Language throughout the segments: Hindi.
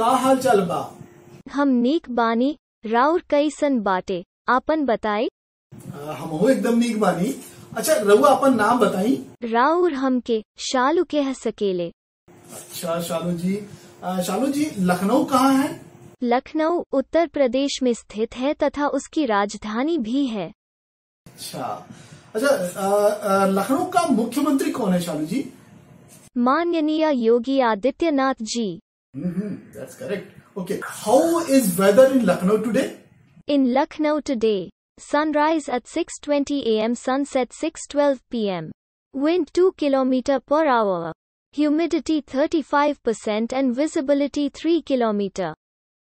का हाल चाल बा हम नीक बानी राउर कैसन बाटे आपन बताए हम एकदम नीक बानी अच्छा रघु अपन नाम बताई राउर के शालू के है सकेले अच्छा शालू जी शालू जी लखनऊ कहाँ है लखनऊ उत्तर प्रदेश में स्थित है तथा उसकी राजधानी भी है अच्छा अच्छा लखनऊ का मुख्यमंत्री कौन है शालू जी माननीय योगी आदित्यनाथ जी Mm-hmm, that's correct. Okay, how is weather in Lucknow today? In Lucknow today, sunrise at 6:20 a.m., sunset 6:12 p.m. Wind 2 km per hour. Humidity 35% and visibility 3 km.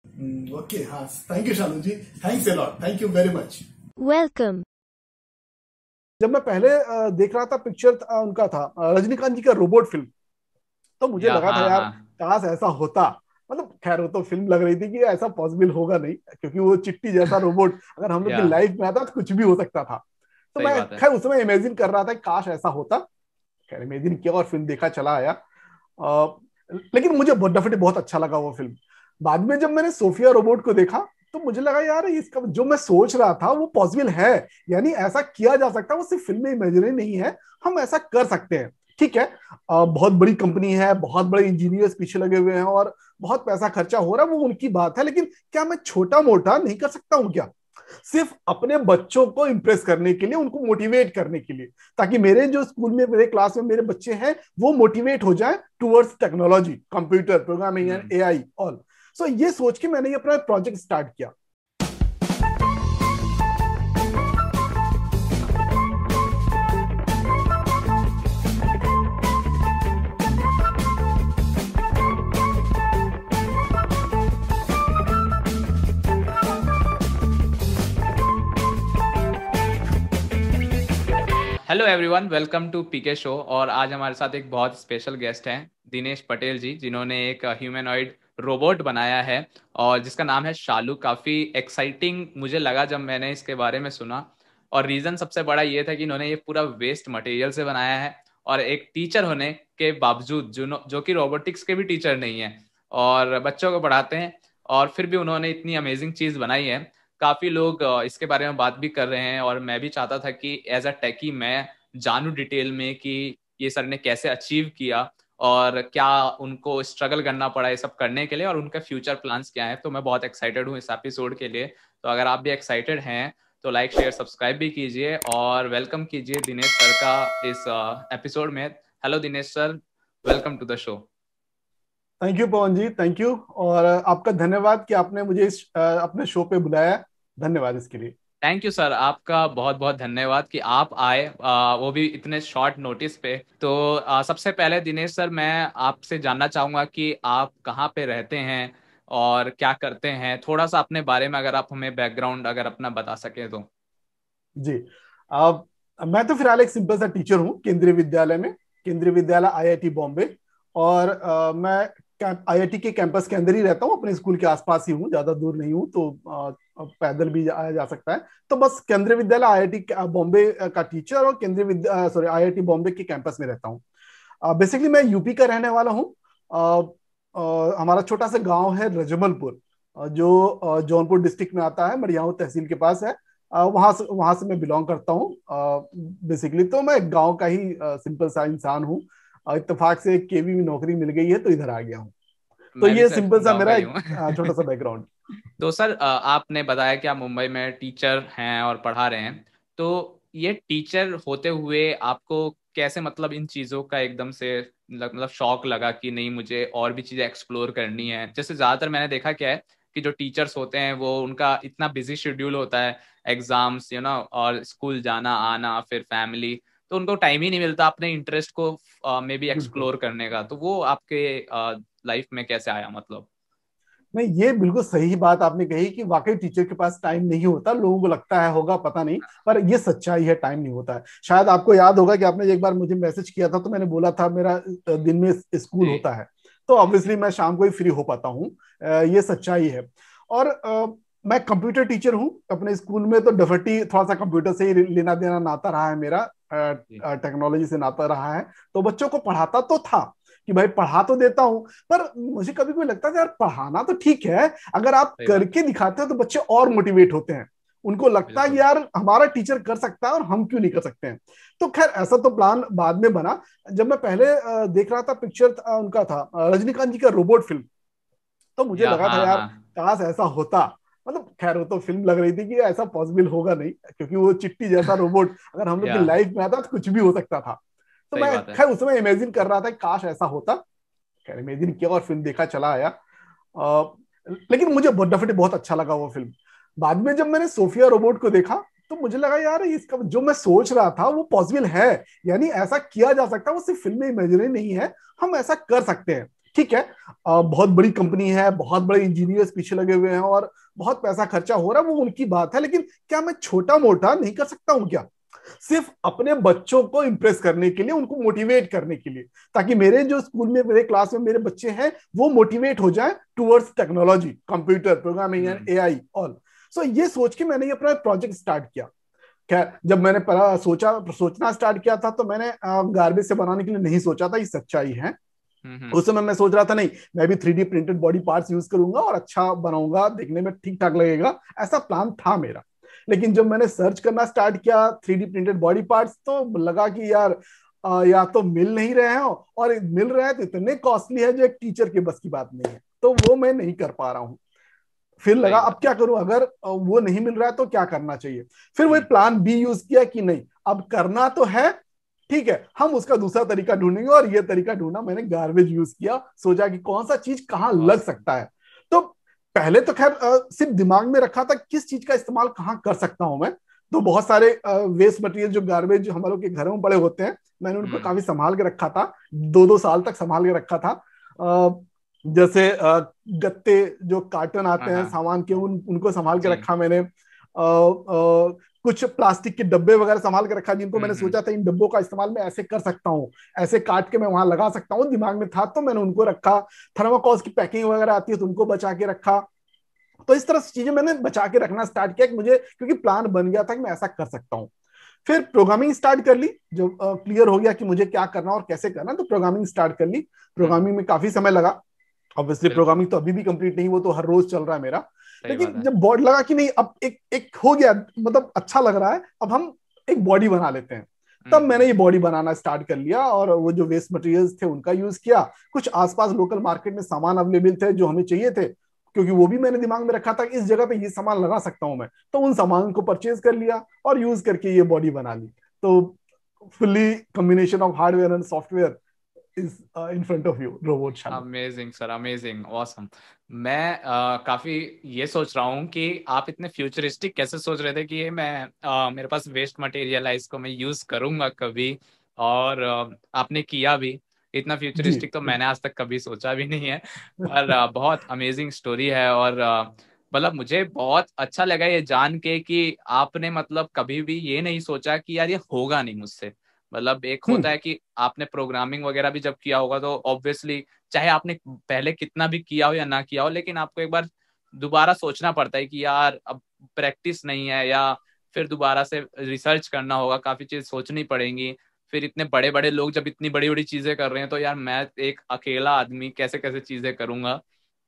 Mm, okay, Thank you, Shaluji. Thanks a lot. Thank you very much. Welcome. जब मैं पहले देख रहा था पिक्चर उनका था रजनीकांत जी का रोबोट फिल्म तो मुझे लगा था हाँ, यार हाँ। काश ऐसा होता मतलब खैर वो तो फिल्म लग रही थी कि ऐसा पॉसिबल होगा नहीं क्योंकि वो चिट्टी जैसा रोबोट अगर हम लोग की लाइफ में आता तो कुछ भी हो सकता था तो मैं खैर उस समय इमेजिन कर रहा था काश ऐसा होता खैर इमेजिन किया और फिल्म देखा चला आया लेकिन मुझे डेफिनेटली बहुत अच्छा लगा वो फिल्म बाद में जब मैंने सोफिया रोबोट को देखा तो मुझे लगा यार इसका जो मैं सोच रहा था वो पॉसिबल है यानी ऐसा किया जा सकता है वो सिर्फ फिल्म में इमेजिनरी नहीं है हम ऐसा कर सकते हैं ठीक है बहुत बड़ी कंपनी है बहुत बड़े इंजीनियर्स पीछे लगे हुए हैं और बहुत पैसा खर्चा हो रहा है वो उनकी बात है लेकिन क्या मैं छोटा मोटा नहीं कर सकता हूँ क्या सिर्फ अपने बच्चों को इंप्रेस करने के लिए उनको मोटिवेट करने के लिए ताकि मेरे जो स्कूल में मेरे क्लास में मेरे बच्चे हैं वो मोटिवेट हो जाए towards technology computer programming and A I also ये सोच के मैंने ये अपना प्रोजेक्ट स्टार्ट किया hello everyone welcome to PK show और आज हमारे साथ एक बहुत स्पेशल गेस्ट हैं दिनेश पटेल जी जिन्होंने एक ह्यूमेनॉइड रोबोट बनाया है और जिसका नाम है शालू काफ़ी एक्साइटिंग मुझे लगा जब मैंने इसके बारे में सुना और रीज़न सबसे बड़ा ये था कि इन्होंने ये पूरा वेस्ट मटेरियल से बनाया है और एक टीचर होने के बावजूद जो जो कि रोबोटिक्स के भी टीचर नहीं है और बच्चों को पढ़ाते हैं और फिर भी उन्होंने इतनी अमेजिंग चीज़ बनाई है काफी लोग इसके बारे में बात भी कर रहे हैं और मैं भी चाहता था कि एज अ टेकी मैं जानू डिटेल में कि ये सर ने कैसे अचीव किया और क्या उनको स्ट्रगल करना पड़ा ये सब करने के लिए और उनका फ्यूचर प्लान्स क्या है तो मैं बहुत एक्साइटेड हूँ इस एपिसोड के लिए तो अगर आप भी एक्साइटेड हैं तो लाइक शेयर सब्सक्राइब भी कीजिए और वेलकम कीजिए दिनेश सर का इस एपिसोड में hello Dinesh sir welcome to the show thank you Pawan ji thank you और आपका धन्यवाद कि आपने मुझे इस अपने शो पे बुलाया धन्यवाद इसके लिए थैंक यू सर आपका बहुत बहुत धन्यवाद कि आप आए आ, वो भी इतने शॉर्ट नोटिस पे तो आ, सबसे पहले दिनेश सर मैं आपसे जानना चाहूंगा कि आप कहाँ पे रहते हैं और क्या करते हैं थोड़ा सा अपने बारे में अगर आप हमें बैकग्राउंड अगर अपना बता सके तो जी आ, मैं तो फिलहाल एक सिंपल सा टीचर हूँ केंद्रीय विद्यालय में केंद्रीय विद्यालय आईआईटी बॉम्बे और आ, मैं आईआईटी के कैंपस के अंदर ही रहता हूँ अपने स्कूल के आसपास ही हूँ ज्यादा दूर नहीं हूँ तो पैदल भी आया जा सकता है तो बस केंद्रीय विद्यालय आईआईटी बॉम्बे का टीचर और केंद्रीय सॉरी आईआईटी बॉम्बे के कैंपस में रहता हूँ बेसिकली मैं यूपी का रहने वाला हूँ हमारा छोटा सा गाँव है रजमलपुर जो जौनपुर डिस्ट्रिक्ट में आता है मरियाओं तहसील के पास है वहां से वहां से मैं बिलोंग करता हूँ बेसिकली तो मैं गाँव का ही सिंपल सा इंसान हूँ और इतफाक से केवी में नौकरी मिल गई है तो इधर आ गया हूँ तो ये सिंपल सा मेरा हाँ, छोटा सा बैकग्राउंड तो सर आपने बताया कि आप मुंबई में टीचर हैं और पढ़ा रहे हैं तो ये टीचर होते हुए आपको कैसे मतलब इन चीज़ों का एकदम से मतलब शौक लगा कि नहीं मुझे और भी चीज़ें एक्सप्लोर करनी है जैसे ज़्यादातर मैंने देखा क्या है कि जो टीचर्स होते हैं वो उनका इतना बिजी शेड्यूल होता है एग्जाम्स यू नो और स्कूल जाना आना फिर फैमिली तो उनको टाइम ही नहीं मिलता अपने इंटरेस्ट को मे बी एक्सप्लोर करने का तो वो आपके लाइफ uh, में कैसे आया मतलब नहीं ये बिल्कुल सही बात आपने कही कि वाकई टीचर के पास टाइम नहीं होता लोगों को लगता है होगा पता नहीं हाँ। पर ये सच्चाई है टाइम नहीं होता है शायद आपको याद होगा कि आपने एक बार मुझे मैसेज किया था तो मैंने बोला था मेरा दिन में स्कूल होता है तो ऑब्वियसली मैं शाम को ही फ्री हो पाता हूँ ये सच्चाई है और आ, मैं कंप्यूटर टीचर हूँ अपने स्कूल में तो डफटी थोड़ा सा कंप्यूटर से ही लेना देना नाता रहा है मेरा टेक्नोलॉजी से नाता रहा है तो बच्चों को पढ़ाता तो था कि भाई पढ़ा तो देता हूं पर मुझे कभी कभी लगता था यार पढ़ाना तो ठीक है अगर आप करके दिखाते हो तो बच्चे और मोटिवेट होते हैं उनको लगता है यार हमारा टीचर कर सकता है और हम क्यों नहीं कर सकते हैं तो खैर ऐसा तो प्लान बाद में बना जब मैं पहले देख रहा था पिक्चर उनका था रजनीकांत जी का रोबोट फिल्म तो मुझे लगा था हाँ, यार हाँ। काश ऐसा होता खैर वो तो फिल्म लग रही थी कि ऐसा पॉसिबल होगा नहीं क्योंकि वो चिट्टी जैसा रोबोट अगर हम लोग की लाइफ में आता तो कुछ भी हो सकता था तो मैं खैर उसमें इमेजिन कर रहा था काश ऐसा होता खैर इमेजिन किया और फिल्म देखा चला आया आ, लेकिन मुझे डेफिनेटली बहुत अच्छा लगा वो फिल्म बाद में जब मैंने सोफिया रोबोट को देखा तो मुझे लगा यार इसका जो मैं सोच रहा था वो पॉसिबल है यानी ऐसा किया जा सकता है वो सिर्फ फिल्म में इमेजिन नहीं है हम ऐसा कर सकते हैं ठीक है बहुत बड़ी कंपनी है बहुत बड़े इंजीनियर्स पीछे लगे हुए हैं और बहुत पैसा खर्चा हो रहा है वो उनकी बात है लेकिन क्या मैं छोटा मोटा नहीं कर सकता हूं क्या सिर्फ अपने बच्चों को इंप्रेस करने के लिए उनको मोटिवेट करने के लिए ताकि मेरे जो स्कूल में मेरे क्लास में मेरे बच्चे हैं वो मोटिवेट हो जाए towards technology computer programming and A I also ये सोच के मैंने ये अपना प्रोजेक्ट स्टार्ट किया खैर जब मैंने सोचा सोचना स्टार्ट किया था तो मैंने गार्बेज से बनाने के लिए नहीं सोचा था ये सच्चाई है उस समय मैं सोच रहा था नहीं मैं भी three printed body parts use करूंगा और अच्छा बनाऊंगा देखने में ठीक ठाक लगेगा ऐसा प्लान था मेरा लेकिन जब मैंने सर्च करना स्टार्ट किया थ्री प्रिंटेड बॉडी पार्ट्स तो लगा कि यार आ, या तो मिल नहीं रहे हो और मिल रहे हैं तो इतने कॉस्टली है जो एक टीचर के बस की बात नहीं है तो वो मैं नहीं कर पा रहा हूँ फिर लगा अब क्या करूं अगर वो नहीं मिल रहा है तो क्या करना चाहिए फिर वही प्लान बी यूज किया कि नहीं अब करना तो है ठीक है हम उसका दूसरा तरीका ढूंढेंगे और ये तरीका ढूंढना मैंने गार्बेज यूज किया सोचा कि कौन सा चीज कहाँ हाँ। लग सकता है तो पहले तो खैर सिर्फ दिमाग में रखा था किस चीज का इस्तेमाल कहाँ कर सकता हूं मैं तो बहुत सारे वेस्ट मटेरियल जो गार्बेज हम लोग के घरों में पड़े होते हैं मैंने उनको हम्म। काफी संभाल के रखा था दो दो साल तक संभाल के रखा था जैसे गत्ते जो कार्टन आते हाँ, हैं हाँ। सामान के उन उनको संभाल के रखा मैंने कुछ प्लास्टिक के डब्बे वगैरह संभाल के रखा जिनको हम्म, मैंने हम्म। सोचा था इन डब्बों का इस्तेमाल मैं ऐसे कर सकता हूँ ऐसे काट के मैं वहां लगा सकता हूँ दिमाग में था तो मैंने उनको रखा थर्माकोस की पैकिंग वगैरह आती है तो उनको बचा के रखा तो इस तरह से चीजें मैंने बचा के रखना स्टार्ट किया कि मुझे क्योंकि प्लान बन गया था कि मैं ऐसा कर सकता हूँ फिर प्रोग्रामिंग स्टार्ट कर ली जब क्लियर हो गया कि मुझे क्या करना और कैसे करना तो प्रोग्रामिंग स्टार्ट कर ली प्रोग्रामिंग हम्म। में काफी समय लगा ऑब्वियसली प्रोग्रामिंग तो अभी भी कंप्लीट नहीं वो तो हर रोज चल रहा है मेरा लेकिन जब बॉडी लगा कि नहीं अब एक एक हो गया मतलब अच्छा लग रहा है अब हम एक बॉडी बना लेते हैं तब हम्म। मैंने ये बॉडी बनाना स्टार्ट कर लिया और वो जो वेस्ट मटेरियल्स थे उनका यूज किया कुछ आसपास लोकल मार्केट में सामान अवेलेबल थे जो हमें चाहिए थे क्योंकि वो भी मैंने दिमाग में रखा था कि इस जगह पे ये सामान लगा सकता हूं मैं तो उन सामान को परचेज कर लिया और यूज करके ये बॉडी बना ली तो fully combination of hardware and software is uh, in front of you robot शानदार amazing sir amazing awesome मैं आ, काफी ये सोच रहा हूँ कि आप इतने फ्यूचरिस्टिक कैसे सोच रहे थे कि ये मैं आ, मेरे पास वेस्ट मटेरियल है इसको मैं यूज करूंगा कभी और uh, आपने किया भी इतना फ्यूचरिस्टिक तो मैंने आज तक कभी सोचा भी नहीं है पर uh, बहुत अमेजिंग स्टोरी है और मतलब मुझे बहुत अच्छा लगा ये जान के कि आपने मतलब कभी भी ये नहीं सोचा कि यार ये होगा नहीं मुझसे मतलब एक हम्म। होता है कि आपने प्रोग्रामिंग वगैरह भी जब किया होगा तो ऑब्वियसली चाहे आपने पहले कितना भी किया हो या ना किया हो लेकिन आपको एक बार दोबारा सोचना पड़ता है कि यार अब प्रैक्टिस नहीं है या फिर दोबारा से रिसर्च करना होगा काफी चीज सोचनी पड़ेगी फिर इतने बड़े बड़े लोग जब इतनी बड़ी बड़ी चीजें कर रहे हैं तो यार मैं एक अकेला आदमी कैसे कैसे चीजें करूंगा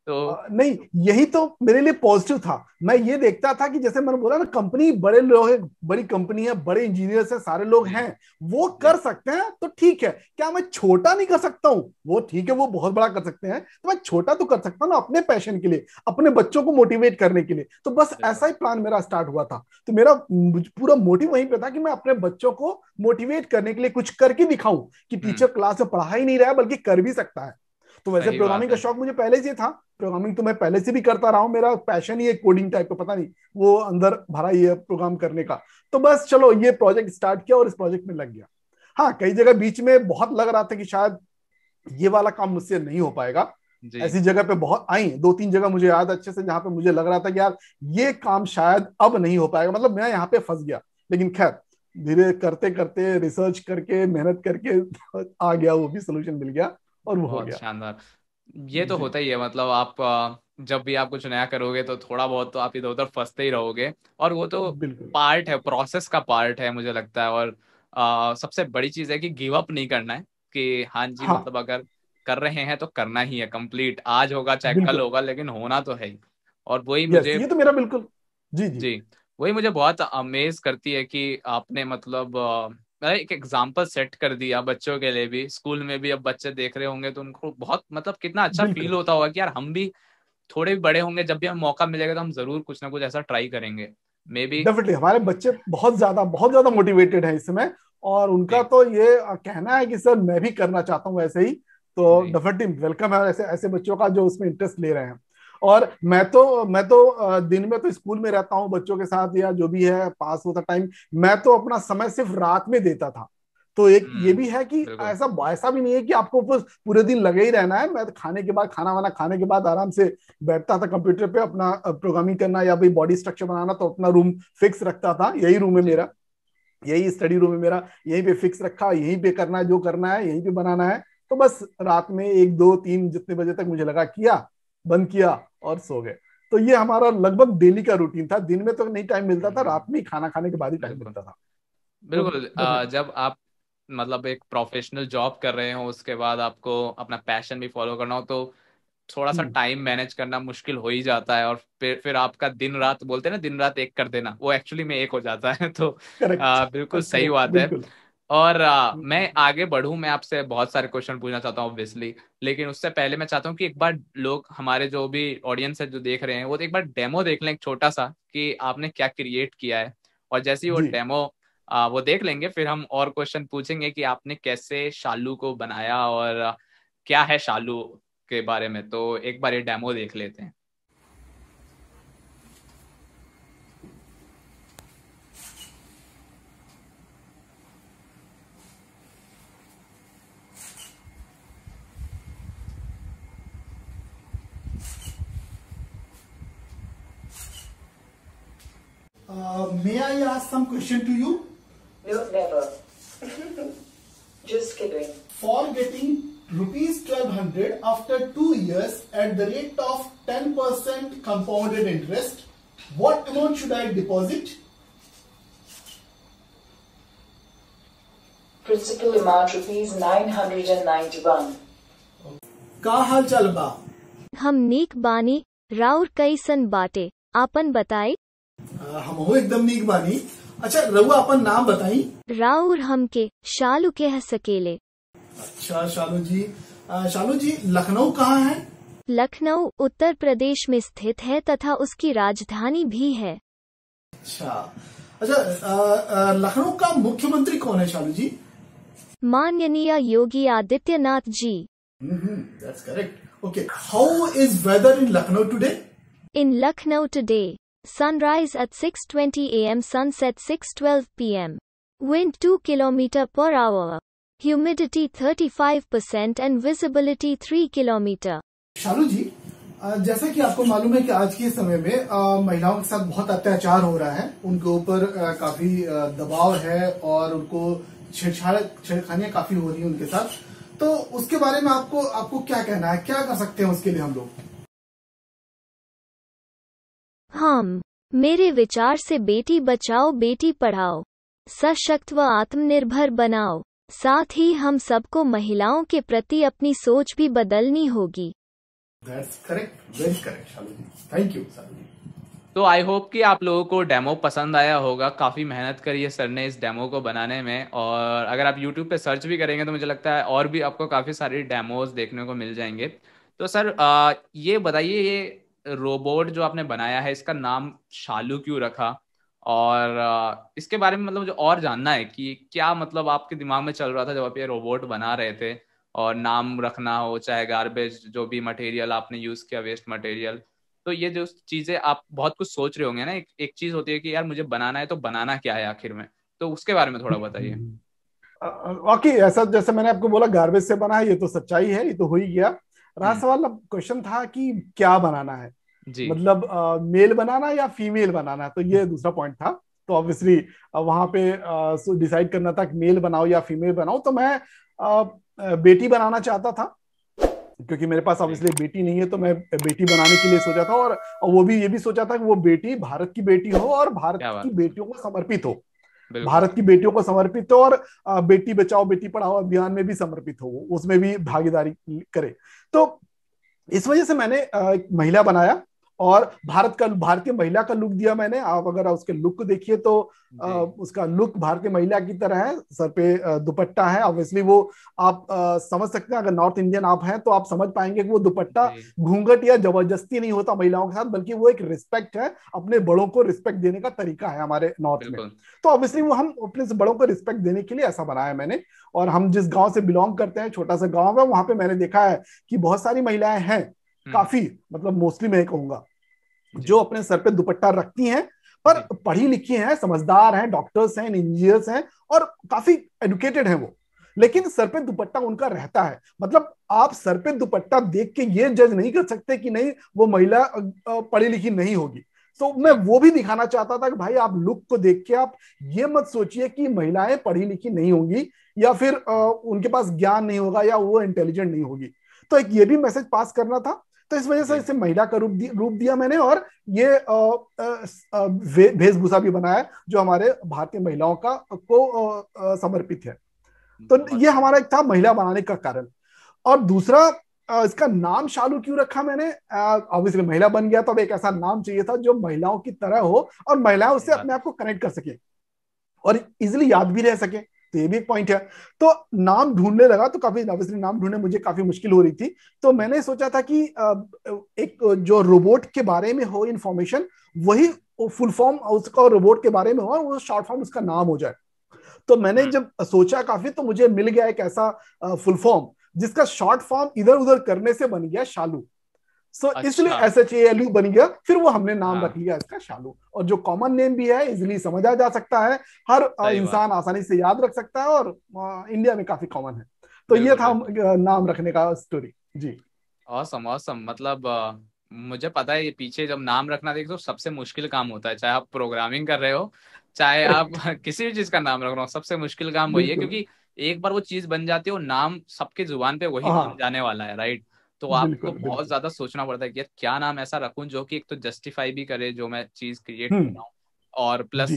तो नहीं यही तो मेरे लिए पॉजिटिव था मैं ये देखता था कि जैसे मैंने बोला ना कंपनी बड़े लोग है बड़ी कंपनी है बड़े इंजीनियर है सारे लोग हैं वो कर सकते हैं तो ठीक है क्या मैं छोटा नहीं कर सकता हूँ वो ठीक है वो बहुत बड़ा कर सकते हैं तो मैं छोटा तो कर सकता हूँ ना अपने पैशन के लिए अपने बच्चों को मोटिवेट करने के लिए तो बस ऐसा ही प्लान मेरा स्टार्ट हुआ था तो मेरा पूरा मोटिव वहीं पे था कि मैं अपने बच्चों को मोटिवेट करने के लिए कुछ करके दिखाऊं कि टीचर हम्म। क्लास में पढ़ा ही नहीं रहा है बल्कि कर भी सकता है तो वैसे प्रोग्रामिंग का शौक मुझे पहले से था प्रोग्रामिंग तो मैं पहले से भी करता रहा हूँ मेरा पैशन ही है कोडिंग टाइप का पता नहीं वो अंदर भरा ही है प्रोग्राम करने का तो बस चलो ये प्रोजेक्ट स्टार्ट किया और इस प्रोजेक्ट में लग गया हाँ कई जगह बीच में बहुत लग रहा था कि शायद ये वाला काम मुझसे नहीं हो पाएगा ऐसी जगह पे बहुत आई दो तीन जगह मुझे याद अच्छे से जहां पे मुझे लग रहा था कि यार ये काम शायद अब नहीं हो पाएगा मतलब मैं यहाँ पे फंस गया लेकिन खैर धीरे करते करते रिसर्च करके मेहनत करके आ गया वो भी सोल्यूशन मिल गया और वो हो गया शानदार ये तो होता ही है मतलब आप जब भी आप कुछ नया करोगे तो थोड़ा बहुत तो आप इधर उधर फंसते ही रहोगे और वो तो पार्ट है प्रोसेस का पार्ट है मुझे लगता है और आ, सबसे बड़ी चीज है कि गिव अप नहीं करना है कि हाँ जी हाँ। मतलब अगर कर रहे हैं तो करना ही है कंप्लीट आज होगा चाहे कल होगा लेकिन होना तो है ही और वही मुझे ये तो मेरा बिल्कुल जी जी, जी वही मुझे बहुत अमेज करती है कि आपने मतलब मतलब एक एग्जाम्पल सेट कर दिया बच्चों के लिए भी स्कूल में भी अब बच्चे देख रहे होंगे तो उनको बहुत मतलब कितना अच्छा फील होता होगा कि यार हम भी थोड़े भी बड़े होंगे जब भी हमें मौका मिलेगा तो हम जरूर कुछ ना कुछ ऐसा ट्राई करेंगे मे बी डेफिनेटली हमारे बच्चे बहुत ज्यादा बहुत ज्यादा मोटिवेटेड है इसमें और उनका तो ये कहना है कि सर मैं भी करना चाहता हूँ वैसे ही तो डेफिनेटली वेलकम है ऐसे ऐसे बच्चों का जो उसमें इंटरेस्ट ले रहे हैं और मैं तो मैं तो दिन में तो स्कूल में रहता हूँ बच्चों के साथ या जो भी है पास होता टाइम मैं तो अपना समय सिर्फ रात में देता था तो एक हम्म, ये भी है कि ऐसा ऐसा भी नहीं है कि आपको पूरे दिन लगे ही रहना है मैं तो खाने के बाद खाना वाना खाने के बाद आराम से बैठता था कंप्यूटर पे अपना प्रोग्रामिंग करना या भाई बॉडी स्ट्रक्चर बनाना तो अपना रूम फिक्स रखता था यही रूम है मेरा यही स्टडी रूम है मेरा यहीं पे फिक्स रखा यहीं पे करना है जो करना है यहीं पे बनाना है तो बस रात में एक दो तीन जितने बजे तक मुझे लगा किया बंद किया और सो गए तो ये हमारा लगभग डेली का रूटीन था दिन में तो नहीं टाइम मिलता था रात में खाना खाने के बाद ही टाइम मिलता था बिल्कुल तो जब आप मतलब एक प्रोफेशनल जॉब कर रहे हो उसके बाद आपको अपना पैशन भी फॉलो करना हो तो थोड़ा सा टाइम मैनेज करना मुश्किल हो ही जाता है और फिर फिर आपका दिन रात बोलते हैं ना दिन रात एक कर देना वो एक्चुअली में एक हो जाता है तो आ, बिल्कुल सही बात है और आ, हम्म। मैं आगे बढ़ू मैं आपसे बहुत सारे क्वेश्चन पूछना चाहता हूँ ऑब्वियसली लेकिन उससे पहले मैं चाहता हूँ कि एक बार लोग हमारे जो भी ऑडियंस है जो देख रहे हैं वो तो एक बार डेमो देख लें छोटा सा कि आपने क्या क्रिएट किया है और जैसे ही वो डेमो आ, वो देख लेंगे फिर हम और क्वेश्चन पूछेंगे कि आपने कैसे शालू को बनाया और क्या है शालू के बारे में तो एक बार ये डेमो देख लेते हैं Uh, may I ask some question to you? No, never. Just kidding. For getting rupees 1200 after 2 years at the rate of 10% compounded interest, what amount should I deposit? Principal amount rupees 991. का हाल चाल बा हम नीक बानी राउर कई सन हम एकदम नीक बानी अच्छा रघु अपन नाम बताई राउर के शालू के है सकेले अच्छा शालू जी शालू जी लखनऊ कहाँ है लखनऊ उत्तर प्रदेश में स्थित है तथा उसकी राजधानी भी है अच्छा अच्छा लखनऊ का मुख्यमंत्री कौन है शालू जी माननीय Yogi Adityanath ji correct okay how is weather in Lucknow today in Lucknow today Sunrise at 6.20 am Sunset 6.12 pm. Wind 2 km per hour. Humidity 35% and visibility 3 km. Shalu ji जैसा कि आपको मालूम है कि आज के समय में महिलाओं के साथ बहुत अत्याचार हो रहा है उनके ऊपर काफी दबाव है और उनको छेड़छाड़ छेड़खानियां काफी हो रही है उनके साथ तो उसके बारे में आपको आपको क्या कहना है क्या कर सकते हैं उसके लिए हम लोग हम मेरे विचार से बेटी बचाओ बेटी पढ़ाओ सशक्त व आत्मनिर्भर बनाओ साथ ही हम सबको महिलाओं के प्रति अपनी सोच भी बदलनी होगी तो आई होप कि आप लोगों को डेमो पसंद आया होगा काफ़ी मेहनत करी है सर ने इस डेमो को बनाने में और अगर आप यूट्यूब पे सर्च भी करेंगे तो मुझे लगता है और भी आपको काफ़ी सारी डेमोज देखने को मिल जाएंगे तो सर आ, ये बताइए ये रोबोट जो आपने बनाया है इसका नाम शालू क्यों रखा और इसके बारे में मतलब मुझे और जानना है कि क्या मतलब आपके दिमाग में चल रहा था जब आप ये रोबोट बना रहे थे और नाम रखना हो चाहे गार्बेज जो भी मटेरियल आपने यूज किया वेस्ट मटेरियल तो ये जो चीजें आप बहुत कुछ सोच रहे होंगे ना एक, एक चीज होती है कि यार मुझे बनाना है तो बनाना क्या है आखिर में तो उसके बारे में थोड़ा बताइए ऐसा जैसे मैंने आपको बोला गार्बेज से बना है ये तो सच्चाई है ये तो हो ही गया रहा हम्म। सवाल अब क्वेश्चन था कि क्या बनाना है जी. मतलब आ, मेल बनाना या फीमेल बनाना है तो ये दूसरा पॉइंट था तो ऑब्वियसली वहां पे डिसाइड करना था कि मेल बनाओ या फीमेल बनाओ तो मैं आ, बेटी बनाना चाहता था क्योंकि मेरे पास ऑब्वियसली बेटी नहीं है तो मैं बेटी बनाने के लिए सोचा था और वो भी ये भी सोचा था कि वो बेटी भारत की बेटी हो और भारत की बेटियों को समर्पित हो भारत की बेटियों को समर्पित हो और बेटी बचाओ बेटी पढ़ाओ अभियान में भी समर्पित हो उसमें भी भागीदारी करे तो इस वजह से मैंने एक महिला बनाया और भारत का भारतीय महिला का लुक दिया मैंने आप अगर उसके लुक को देखिए तो आ, उसका लुक भारतीय महिला की तरह है सर पे दुपट्टा है ऑब्वियसली वो आप आ, समझ सकते हैं अगर नॉर्थ इंडियन आप हैं तो आप समझ पाएंगे कि वो दुपट्टा घूंघट या जबरदस्ती नहीं होता महिलाओं के साथ बल्कि वो एक रिस्पेक्ट है अपने बड़ों को रिस्पेक्ट देने का तरीका है हमारे नॉर्थ में तो ऑब्वियसली वो हम अपने बड़ों को रिस्पेक्ट देने के लिए ऐसा बनाया मैंने और हम जिस गाँव से बिलोंग करते हैं छोटा सा गाँव है वहां पे मैंने देखा है कि बहुत सारी महिलाएं हैं हम्म। काफी मतलब मोस्टली मैं कहूंगा जो अपने सर पे दुपट्टा रखती हैं पर पढ़ी लिखी हैं समझदार हैं डॉक्टर्स हैं इंजीनियर्स हैं और काफी एडुकेटेड हैं वो लेकिन सर पे दुपट्टा उनका रहता है मतलब आप सर पे दुपट्टा देख के ये जज नहीं कर सकते कि नहीं वो महिला पढ़ी लिखी नहीं होगी तो मैं वो भी दिखाना चाहता था कि भाई आप लुक को देख के आप ये मत सोचिए कि महिलाएं पढ़ी लिखी नहीं होंगी या फिर उनके पास ज्ञान नहीं होगा या वो इंटेलिजेंट नहीं होगी तो एक ये भी मैसेज पास करना था तो इस वजह से इसे महिला का रूप दिया, रूप दिया मैंने और ये वेशभूषा भी बनाया जो हमारे भारतीय महिलाओं का को समर्पित है तो ये हमारा एक था महिला बनाने का कारण और दूसरा इसका नाम शालू क्यों रखा मैंने ऑब्वियसली महिला बन गया तो अब एक ऐसा नाम चाहिए था जो महिलाओं की तरह हो और महिलाएं उससे अपने आप को कनेक्ट कर सके और इजिली याद भी रह सके तो ये भी एक पॉइंट है तो नाम ढूंढने लगा तो काफी ऑब्वियसली नाम ढूंढने मुझे काफी मुश्किल हो रही थी तो मैंने सोचा था कि एक जो रोबोट के बारे में हो इन्फॉर्मेशन वही फुल फॉर्म उसका रोबोट के बारे में हो और वो शॉर्ट फॉर्म उसका नाम हो जाए तो मैंने हम्म। जब सोचा काफी तो मुझे मिल गया एक ऐसा फुल फॉर्म जिसका शॉर्ट फॉर्म इधर उधर करने से बन गया शालू सो इसलिए एस एच एल यू बन गया फिर वो हमने नाम हाँ। रख लिया इसका शालू और जो कॉमन नेम भी है इजिली समझा जा सकता है हर इंसान आसानी से याद रख सकता है और इंडिया में काफी कॉमन है तो ये था नाम रखने का स्टोरी जी औसम औसम मतलब मुझे पता है ये पीछे जब नाम रखना देखो तो सबसे मुश्किल काम होता है चाहे आप प्रोग्रामिंग कर रहे हो चाहे आप किसी भी चीज का नाम रख रहे हो सबसे मुश्किल काम वही है क्योंकि एक बार वो चीज बन जाती है वो नाम सबके जुबान पे वही हाँ। जाने वाला है राइट तो आपको बहुत ज्यादा सोचना पड़ता है कि क्या नाम ऐसा रखूं जो कि एक तो जस्टिफाई भी करे जो मैं चीज क्रिएट कर रहा हूँ और प्लस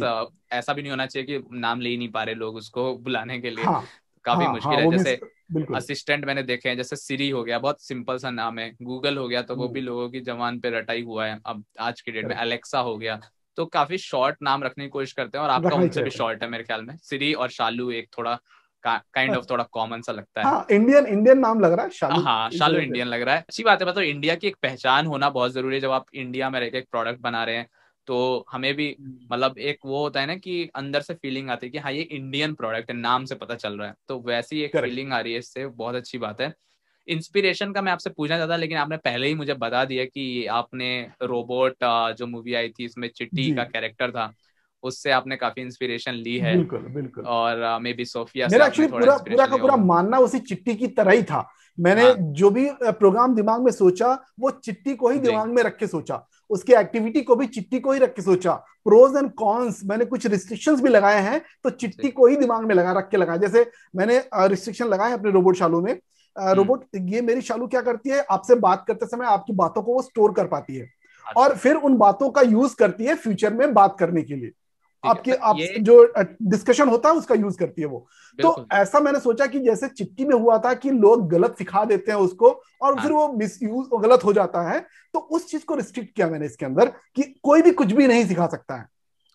ऐसा भी नहीं होना चाहिए कि नाम ले ही नहीं पा रहे लोग उसको बुलाने के लिए हाँ, काफी हाँ, मुश्किल हाँ, है जैसे असिस्टेंट मैंने देखे हैं जैसे सिरी हो गया बहुत सिंपल सा नाम है गूगल हो गया तो वो भी लोगों की जवान पे रटाई हुआ है अब आज के डेट में अलेक्सा हो गया तो काफी शॉर्ट नाम रखने की कोशिश करते हैं और आपका उनसे भी शॉर्ट है मेरे ख्याल में सिरी और शालू एक थोड़ा काइंड हाँ। ऑफ थोड़ा कॉमन सा लगता है हाँ, इंडियन इंडियन नाम लग रहा है शालू हाँ शालू इंडियन लग रहा है अच्छी बात है मतलब इंडिया की एक पहचान होना बहुत जरूरी है जब आप इंडिया में रहकर एक प्रोडक्ट बना रहे हैं तो हमें भी हम्म। मतलब एक वो होता है ना कि अंदर से फीलिंग आती है कि हाँ ये इंडियन प्रोडक्ट है नाम से पता चल रहा है तो वैसी एक फीलिंग आ रही है इससे बहुत अच्छी बात है इंस्पिरेशन का मैं आपसे पूछना चाहता लेकिन आपने पहले ही मुझे बता दिया कि आपने रोबोट जो मूवी आई थी इसमें चिट्टी का कैरेक्टर था उससे आपने काफी इंस्पिरेशन ली है बिल्कुल बिल्कुल और मे बी सोफिया मेरा एक्चुअली पूरा पूरा का पूरा मानना उसी चिट्ठी की तरह ही था मैंने हाँ। जो भी प्रोग्राम uh, दिमाग में सोचा वो चिट्ठी को ही दिमाग में रख के सोचा उसके एक्टिविटी को भी चिट्ठी को ही रख के सोचा प्रोज एंड कॉन्स मैंने कुछ रिस्ट्रिक्शंस भी लगाए हैं तो चिट्ठी को ही दिमाग में लगा रख के लगाया जैसे मैंने रिस्ट्रिक्शन uh, लगाए अपने रोबोट शालू में रोबोट uh, हम्म। ये मेरी शालू क्या करती है आपसे बात करते समय आपकी बातों को वो स्टोर कर पाती है अच्छा। और फिर उन बातों का यूज करती है फ्यूचर में बात करने के लिए आपके तो आप जो डिस्कशन होता है उसका यूज करती है वो तो ऐसा मैंने सोचा कि जैसे चिट्ठी में हुआ था कि लोग गलत सिखा देते हैं उसको और हाँ। फिर वो मिस यूज गलत हो जाता है तो उस चीज को रिस्ट्रिक्ट किया मैंने इसके अंदर कि कोई भी कुछ भी नहीं सिखा सकता है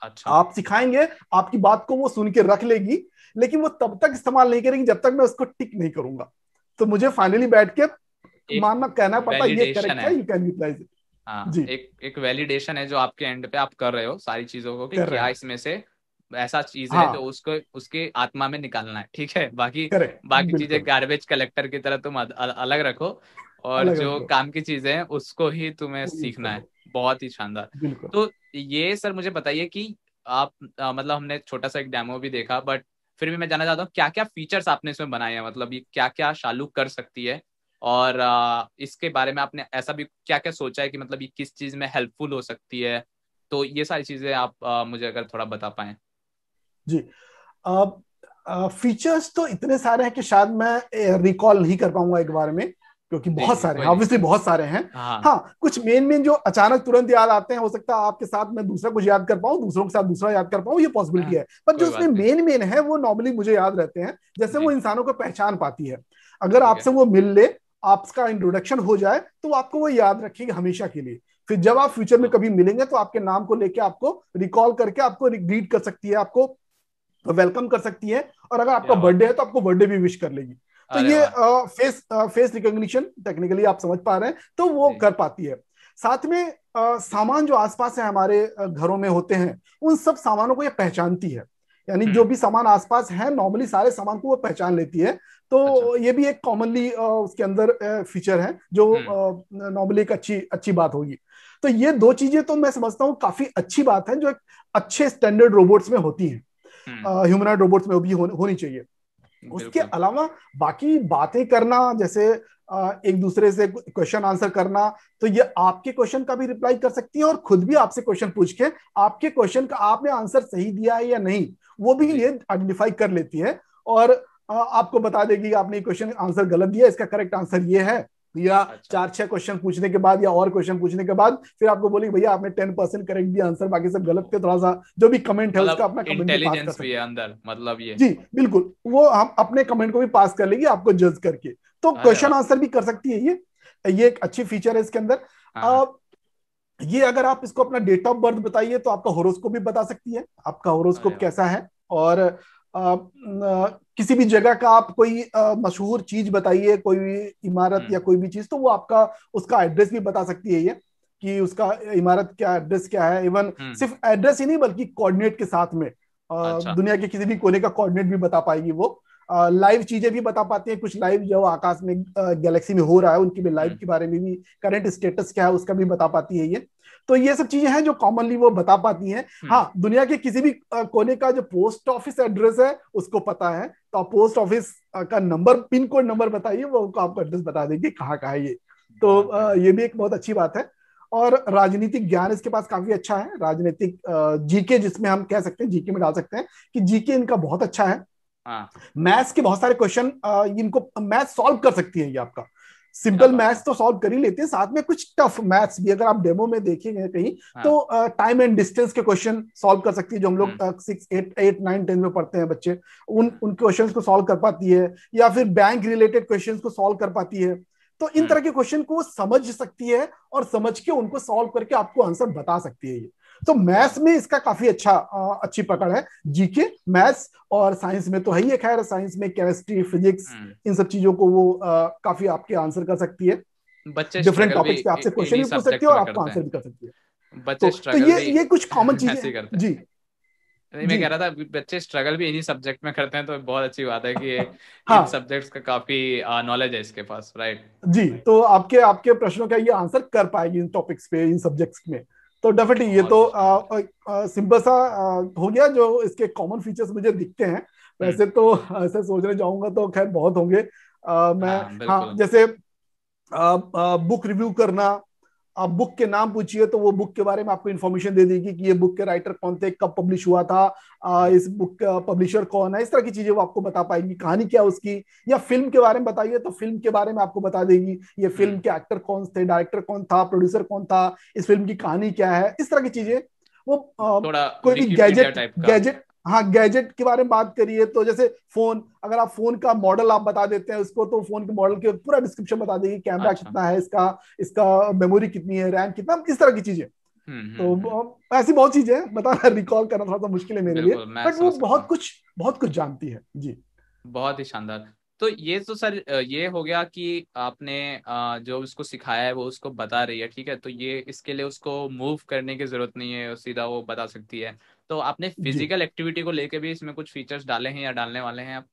अच्छा आप सिखाएंगे आपकी बात को वो सुन के रख लेगी लेकिन वो तब तक इस्तेमाल नहीं करेगी जब तक मैं उसको टिक नहीं करूंगा तो मुझे फाइनली बैठ के मानना कहना पड़ता ये करेक्ट है यू कैन यूटिलाइज इट हाँ, एक एक वैलिडेशन है जो आपके एंड पे आप कर रहे हो सारी चीजों को कि क्या इसमें से ऐसा चीज हाँ. है जो तो उसको उसके आत्मा में निकालना है ठीक है बाकी बाकी चीजें गार्बेज कलेक्टर की तरह तुम अलग रखो और अलग जो काम की चीजें हैं उसको ही तुम्हें सीखना है बहुत ही शानदार तो ये सर मुझे बताइए कि आप आ, मतलब हमने छोटा सा एक डेमो भी देखा बट फिर भी मैं जानना चाहता हूँ क्या क्या फीचर्स आपने इसमें बनाए हैं मतलब ये क्या क्या शालू कर सकती है और इसके बारे में आपने ऐसा भी क्या क्या सोचा है कि मतलब ये किस चीज में हेल्पफुल हो सकती है तो ये सारी चीजें आप मुझे अगर थोड़ा बता पाए जी फीचर्स तो इतने सारे हैं कि शायद मैं रिकॉल नहीं कर पाऊंगा एक बार में क्योंकि बहुत सारे हैं ऑब्वियसली बहुत सारे हैं हाँ।, हाँ।, हाँ कुछ मेन मेन जो अचानक तुरंत याद आते हैं हो सकता है आपके साथ मैं दूसरा कुछ याद कर पाऊँ दूसरों के साथ दूसरा याद कर पाऊँ ये पॉसिबिलिटी हाँ, है पर जो उसमें मेन मेन है वो नॉर्मली मुझे याद रहते हैं जैसे वो इंसानों को पहचान पाती है अगर आपसे वो मिल ले आपका इंट्रोडक्शन हो जाए तो आपको वो याद रखेंगे हमेशा के लिए फिर जब आप फ्यूचर में कभी मिलेंगे तो आपके नाम को लेके आपको रिकॉल करके आपको ग्रीट कर सकती है आपको वेलकम कर सकती है और अगर आपका बर्थडे है तो आपको बर्थडे भी विश कर लेगी तो ये फेस फेस रिकॉग्निशन टेक्निकली आप समझ पा रहे हैं तो वो कर पाती है साथ में सामान जो आसपास है हमारे घरों में होते हैं उन सब सामानों को ये पहचानती है यानी हम्म। जो भी सामान आसपास है नॉर्मली सारे सामान को वो पहचान लेती है तो अच्छा। ये भी एक कॉमनली उसके अंदर फीचर है जो नॉर्मली हम्म। एक अच्छी अच्छी बात होगी तो ये दो चीजें तो मैं समझता हूँ काफी अच्छी बात है जो एक अच्छे स्टैंडर्ड रोबोट्स में होती है ह्यूमनाइड रोबोट्स में भी हो, होनी चाहिए उसके अलावा बाकी बातें करना जैसे एक दूसरे से क्वेश्चन आंसर करना तो ये आपके क्वेश्चन का भी रिप्लाई कर सकती है और खुद भी आपसे क्वेश्चन पूछ के आपके क्वेश्चन का आपने आंसर सही दिया है या नहीं वो भी ये आइडेंटिफाई कर लेती है और आपको बता देगी आपने क्वेश्चन आंसर गलत दिया इसका करेक्ट आंसर ये है या अच्छा। चार छह क्वेश्चन पूछने के बाद या और क्वेश्चन पूछने के बाद फिर आपको बोली भैया आपने टेन परसेंट करेक्ट दिया आंसर बाकी सब गलत थे थोड़ा सा जो भी कमेंट है उसका मतलब अपना कमेंट भी है अंदर मतलब ये जी बिल्कुल वो हम अपने कमेंट को भी पास कर लेगी आपको जज करके तो क्वेश्चन आंसर भी कर सकती है ये ये एक अच्छी फीचर है इसके अंदर हाँ। ये अगर आप इसको अपना डेट ऑफ बर्थ बताइए तो आपका होरोस्कोप भी बता सकती है आपका होरोस्कोप कैसा है और आ, न, किसी भी जगह का आप कोई मशहूर चीज बताइए कोई भी इमारत हम्म। या कोई भी चीज तो वो आपका उसका एड्रेस भी बता सकती है ये कि उसका इमारत क्या एड्रेस क्या है इवन हम्म। सिर्फ एड्रेस ही नहीं बल्कि कोऑर्डिनेट के साथ में अच्छा। दुनिया के किसी भी कोने का कोऑर्डिनेट भी बता पाएगी वो लाइव चीजें भी बता पाते हैं कुछ लाइव जो आकाश में गैलेक्सी में हो रहा है उनकी भी लाइव हम्म। के बारे में भी करंट स्टेटस क्या है उसका भी बता पाती है ये तो ये सब चीजें हैं जो कॉमनली वो बता पाती हैं हम्म। हाँ दुनिया के किसी भी कोने का जो पोस्ट ऑफिस एड्रेस है उसको पता है तो आप पोस्ट ऑफिस का नंबर पिन कोड नंबर बताइए वो आपको एड्रेस बता देंगे कहाँ कहाँ ये तो हम्म। ये भी एक बहुत अच्छी बात है और राजनीतिक ज्ञान इसके पास काफी अच्छा है राजनीतिक जीके जिसमें हम कह सकते हैं जीके में डाल सकते हैं कि जीके इनका बहुत अच्छा है हाँ। मैथ्स के बहुत सारे क्वेश्चन इनको मैथ सॉल्व कर सकती है ये आपका सिंपल मैथ्स तो सॉल्व कर ही लेते हैं साथ में कुछ टफ मैथ्स भी अगर आप डेमो में देखेंगे कहीं हाँ. तो टाइम एंड डिस्टेंस के क्वेश्चन सॉल्व कर सकती है जो हम लोग हम्म। Six eight eight nine ten में पढ़ते हैं बच्चे उन उन क्वेश्चंस को सॉल्व कर पाती है या फिर बैंक रिलेटेड क्वेश्चंस को सॉल्व कर पाती है तो इन हम्म। तरह के क्वेश्चन को समझ सकती है और समझ के उनको सॉल्व करके आपको आंसर बता सकती है ये तो मैथ्स में इसका काफी अच्छा आ, अच्छी पकड़ है जीके मैथ्स और साइंस में तो है ही खैर साइंस में केमिस्ट्री फिजिक्स हम्म। इन सब चीजों को वो आ, काफी आपके आंसर कर सकती है बच्चे डिफरेंट टॉपिक्स पे आपसे क्वेश्चन भी पूछ सकती है और आपको आंसर भी कर सकती है बच्चे तो, तो ये ये कुछ कॉमन चीजें जी नहीं मैं कह रहा था बच्चे स्ट्रगल भी इन्हीं सब्जेक्ट में करते हैं तो बहुत अच्छी बात है कि हाँ, इन सब्जेक्ट्स का काफी नॉलेज है इसके पास राइट जी तो आपके आपके प्रश्नों का ये आंसर कर पाएगी इन टॉपिक्स पे इन सब्जेक्ट्स में तो डेफिनेटली ये तो सिंपल सा हो गया जो इसके कॉमन फीचर्स मुझे दिखते हैं hmm. वैसे तो ऐसे सोचने जाऊंगा तो खैर बहुत होंगे आ, मैं हाँ, हाँ जैसे आ, आ, बुक रिव्यू करना आप बुक के नाम पूछिए तो वो बुक के बारे में आपको इन्फॉर्मेशन दे देगी कि ये बुक के राइटर कौन थे कब पब्लिश हुआ था इस बुक का पब्लिशर कौन है इस तरह की चीजें वो आपको बता पाएगी कहानी क्या उसकी या फिल्म के बारे में बताइए तो फिल्म के बारे में आपको बता देगी ये फिल्म हम्म। के एक्टर कौन थे डायरेक्टर कौन था प्रोड्यूसर कौन था इस फिल्म की कहानी क्या है इस तरह की चीजें वो कोई भी गैजेट गैजेट हाँ गैजेट के बारे में बात करिए तो जैसे फोन अगर आप फोन का मॉडल आप बता देते हैं उसको तो फोन के मॉडल के पूरा डिस्क्रिप्शन बता देगी कैमरा अच्छा। कितना है इसका इसका मेमोरी कितनी है रैम कितना इस तरह की चीजें हम्म, हम्म, तो हम्म। ऐसी बहुत चीजें बता बताना रिकॉल करना थोड़ा सा मुश्किल है मेरे लिए बट वो बहुत कुछ बहुत कुछ जानती है जी बहुत ही शानदार तो ये तो सर ये हो गया कि आपने जो उसको सिखाया है वो उसको बता रही है ठीक है तो ये इसके लिए उसको मूव करने की जरूरत नहीं है सीधा वो बता सकती है तो आपने फिजिकल एक्टिविटी को लेके भी इसमें कुछ फीचर्स डाले हैं या डालने वाले हैं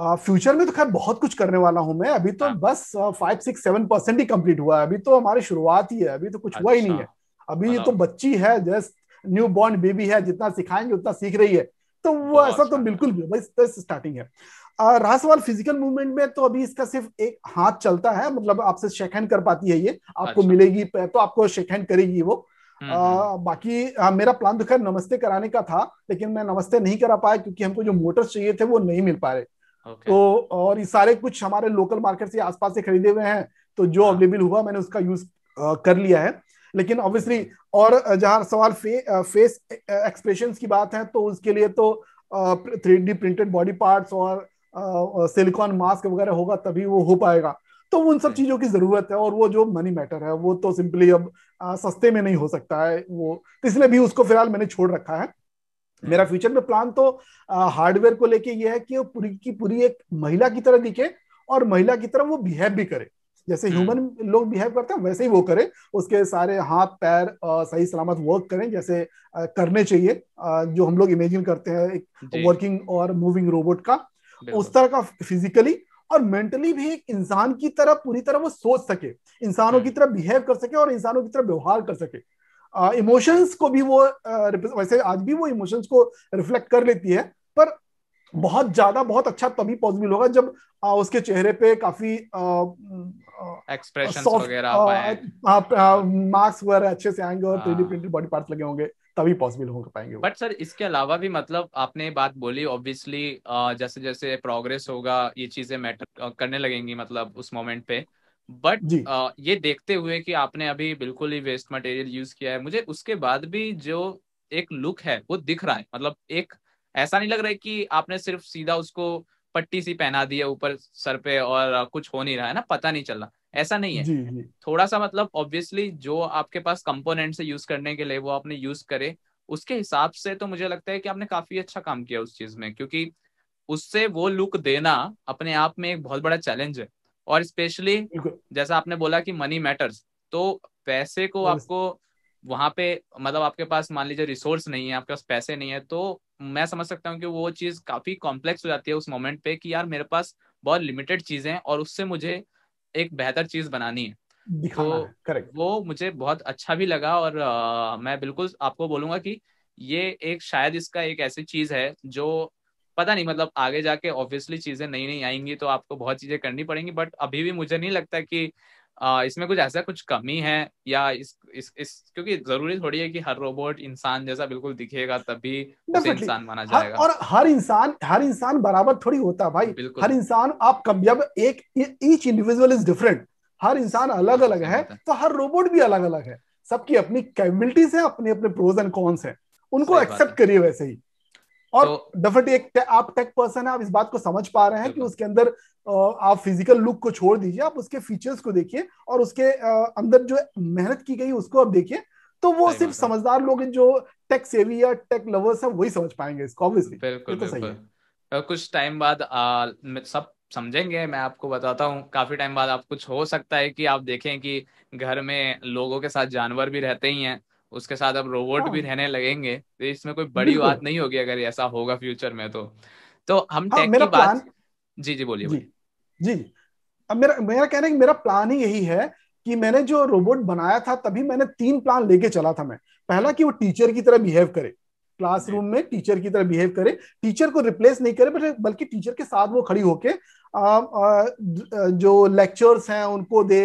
आप फ्यूचर में तो खैर बहुत कुछ करने वाला हूं मैं अभी तो हाँ। बस फाइव सिक्स सेवन परसेंट ही कंप्लीट हुआ है अभी तो हमारी शुरुआत ही है अभी तो कुछ अच्छा। हुआ ही नहीं अच्छा। है अभी ये हाँ। तो बच्ची है जस्ट न्यू बॉर्न बेबी है जितना सिखाएंगे उतना सीख रही है तो वो ऐसा तो अच्छा। बिल्कुल स्टार्टिंग है सवाल फिजिकल मूवमेंट में तो अभी इसका सिर्फ एक हाथ चलता है मतलब आपसे शेक हैंड कर पाती है ये आपको अच्छा। मिलेगी तो आपको शेक हैंड करेगी वो हम्म, आ, हम्म। बाकी आ, मेरा प्लान तो खैर नमस्ते कराने का था लेकिन मैं नमस्ते नहीं करा पाया क्योंकि हमको जो मोटर्स चाहिए थे वो नहीं मिल पा रहे okay. तो और ये सारे कुछ हमारे लोकल मार्केट से आसपास से खरीदे हुए हैं तो जो अवेलेबल हाँ। हुआ मैंने उसका यूज कर लिया है लेकिन ऑब्वियसली और जहां सवाल फे, फेस एक्सप्रेशन की बात है तो उसके लिए तो three D printed body parts और सिलिकॉन मास्क वगैरह होगा तभी वो हो पाएगा तो उन सब चीजों की जरूरत है और वो जो मनी मैटर है वो तो सिंपली अब आ, सस्ते में नहीं हो सकता है वो तो इसलिए भी उसको फिलहाल मैंने छोड़ रखा है मेरा फ्यूचर हम्म। में प्लान तो हार्डवेयर को लेके ये है कि वो पूरी की पूरी एक महिला की तरह दिखे और महिला की तरह वो बिहेव भी करे जैसे ह्यूमन लोग बिहेव करते हैं वैसे ही वो करे उसके सारे हाथ पैर सही सलामत वर्क करें जैसे करने चाहिए जो हम लोग इमेजिन करते हैं एक वर्किंग और मूविंग रोबोट का उस तरह का फिजिकली और मेंटली भी एक इंसान की तरह पूरी तरह वो सोच सके इंसानों की हम्म। तरह बिहेव कर सके और इंसानों की तरह व्यवहार कर सके इमोशंस uh, को भी वो uh, वैसे आज भी वो इमोशंस को रिफ्लेक्ट कर लेती है पर बहुत ज्यादा बहुत अच्छा तभी पॉसिबल होगा जब आ, उसके चेहरे पे काफी एक्सप्रेशन वगैरह मार्क्स वगैरह अच्छे से आएंगे और थ्री प्रिंटेड बॉडी पार्ट लगे होंगे तभी पॉसिबल हो पाएंगे बट सर इसके अलावा भी मतलब आपने बात बोली ऑब्वियसली जैसे जैसे प्रोग्रेस होगा ये चीजें मैटर करने लगेंगी मतलब उस मोमेंट पे बट ये देखते हुए कि आपने अभी बिल्कुल ही वेस्ट मटेरियल यूज किया है मुझे उसके बाद भी जो एक लुक है वो दिख रहा है मतलब एक ऐसा नहीं लग रहा है कि आपने सिर्फ सीधा उसको पट्टी सी पहना दी है ऊपर सर पे और कुछ हो नहीं रहा है ना पता नहीं चल रहा ऐसा नहीं है जी, जी. थोड़ा सा मतलब ऑब्वियसली जो आपके पास कंपोनेंट से यूज करने के लिए वो आपने यूज करे उसके हिसाब से तो मुझे लगता है कि आपने काफी अच्छा काम किया उस चीज में क्योंकि उससे वो लुक देना अपने आप में एक बहुत बड़ा चैलेंज है और स्पेशली जैसा आपने बोला कि मनी मैटर्स तो पैसे को आपको वहां पे मतलब आपके पास मान लीजिए रिसोर्स नहीं है आपके पास पैसे नहीं है तो मैं समझ सकता हूँ कि वो चीज काफी कॉम्प्लेक्स हो जाती है उस मोमेंट पे कि यार मेरे पास बहुत लिमिटेड चीजें हैं और उससे मुझे एक बेहतर चीज बनानी है तो करेक्ट वो मुझे बहुत अच्छा भी लगा और आ, मैं बिल्कुल आपको बोलूंगा कि ये एक शायद इसका एक ऐसी चीज है जो पता नहीं मतलब आगे जाके ऑब्वियसली चीजें नई नई आएंगी तो आपको बहुत चीजें करनी पड़ेंगी बट अभी भी मुझे नहीं लगता कि आ, इसमें कुछ ऐसा कुछ कमी है या इस इस, इस क्योंकि जरूरी थोड़ी है कि हर रोबोट इंसान जैसा बिल्कुल दिखेगा तभी उसे इंसान माना हाँ, जाएगा और हर इंसान हर इंसान बराबर थोड़ी होता है भाई हर इंसान आप कम जब एक ईच इंडिविजुअल इज डिफरेंट हर इंसान अलग अलग है तो हर रोबोट भी अलग अलग है सबकी अपनी कैपेबिलिटीज है अपने अपने प्रोज एंड कॉन्स है उनको एक्सेप्ट करिए वैसे ही और डेफिनेटली एक आप टेक पर्सन है आप इस बात को समझ पा रहे हैं कि उसके अंदर आप फिजिकल लुक को छोड़ दीजिए आप उसके फीचर्स को देखिए और उसके अंदर जो मेहनत की गई उसको आप देखिए तो वो सिर्फ समझदार लोग जो टेक सेवी या टेक लवर्स हैं वही समझ पाएंगे इसको ऑब्वियसली बिल्कुल, तो सही है कुछ टाइम बाद आ, सब समझेंगे मैं आपको बताता हूँ काफी टाइम बाद आप कुछ हो सकता है कि आप देखें कि घर में लोगों के साथ जानवर भी रहते ही हैं उसके साथ अब रोबोट भी हाँ। रहने लगेंगे तो इसमें कोई बड़ी बात नहीं होगी अगर ऐसा होगा फ्यूचर में तो तो हम टेक हाँ, की बात प्लान... जी जी बोलिए जी जी अब मेरा मेरा कहना है कि मेरा प्लान ही यही है कि मैंने जो रोबोट बनाया था तभी मैंने तीन प्लान लेके चला था मैं पहला कि वो टीचर की तरह बिहेव करे क्लासरूम में टीचर की तरह बिहेव करे टीचर को रिप्लेस नहीं करे बट बल्कि टीचर के साथ वो खड़ी होके जो लेक्चर्स हैं उनको दे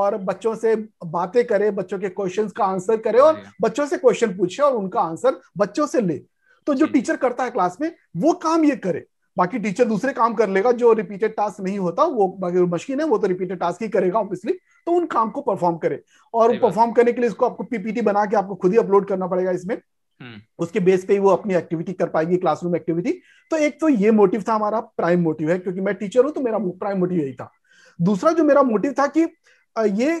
और बच्चों से बातें करे बच्चों के क्वेश्चन का आंसर करे और बच्चों से क्वेश्चन पूछे और उनका आंसर बच्चों से ले तो जो टीचर करता है क्लास में वो काम ये करे बाकी टीचर दूसरे काम कर लेगा जो रिपीटेड टास्क नहीं होता वो बाकी मशीन है वो तो रिपीटेड टास्क ही करेगा ऑब्वियसली तो उन काम को परफॉर्म करे और परफॉर्म करने के लिए इसको आपको पीपीटी बना के आपको खुद ही अपलोड करना पड़ेगा इसमें हम्म। उसके बेस पे ही वो अपनी एक्टिविटी कर पाएगी क्लासरूम एक्टिविटी तो एक तो ये मोटिव था हमारा प्राइम मोटिव है क्योंकि मैं टीचर हूं तो मेरा प्राइम मोटिव यही था दूसरा जो मेरा मोटिव था कि ये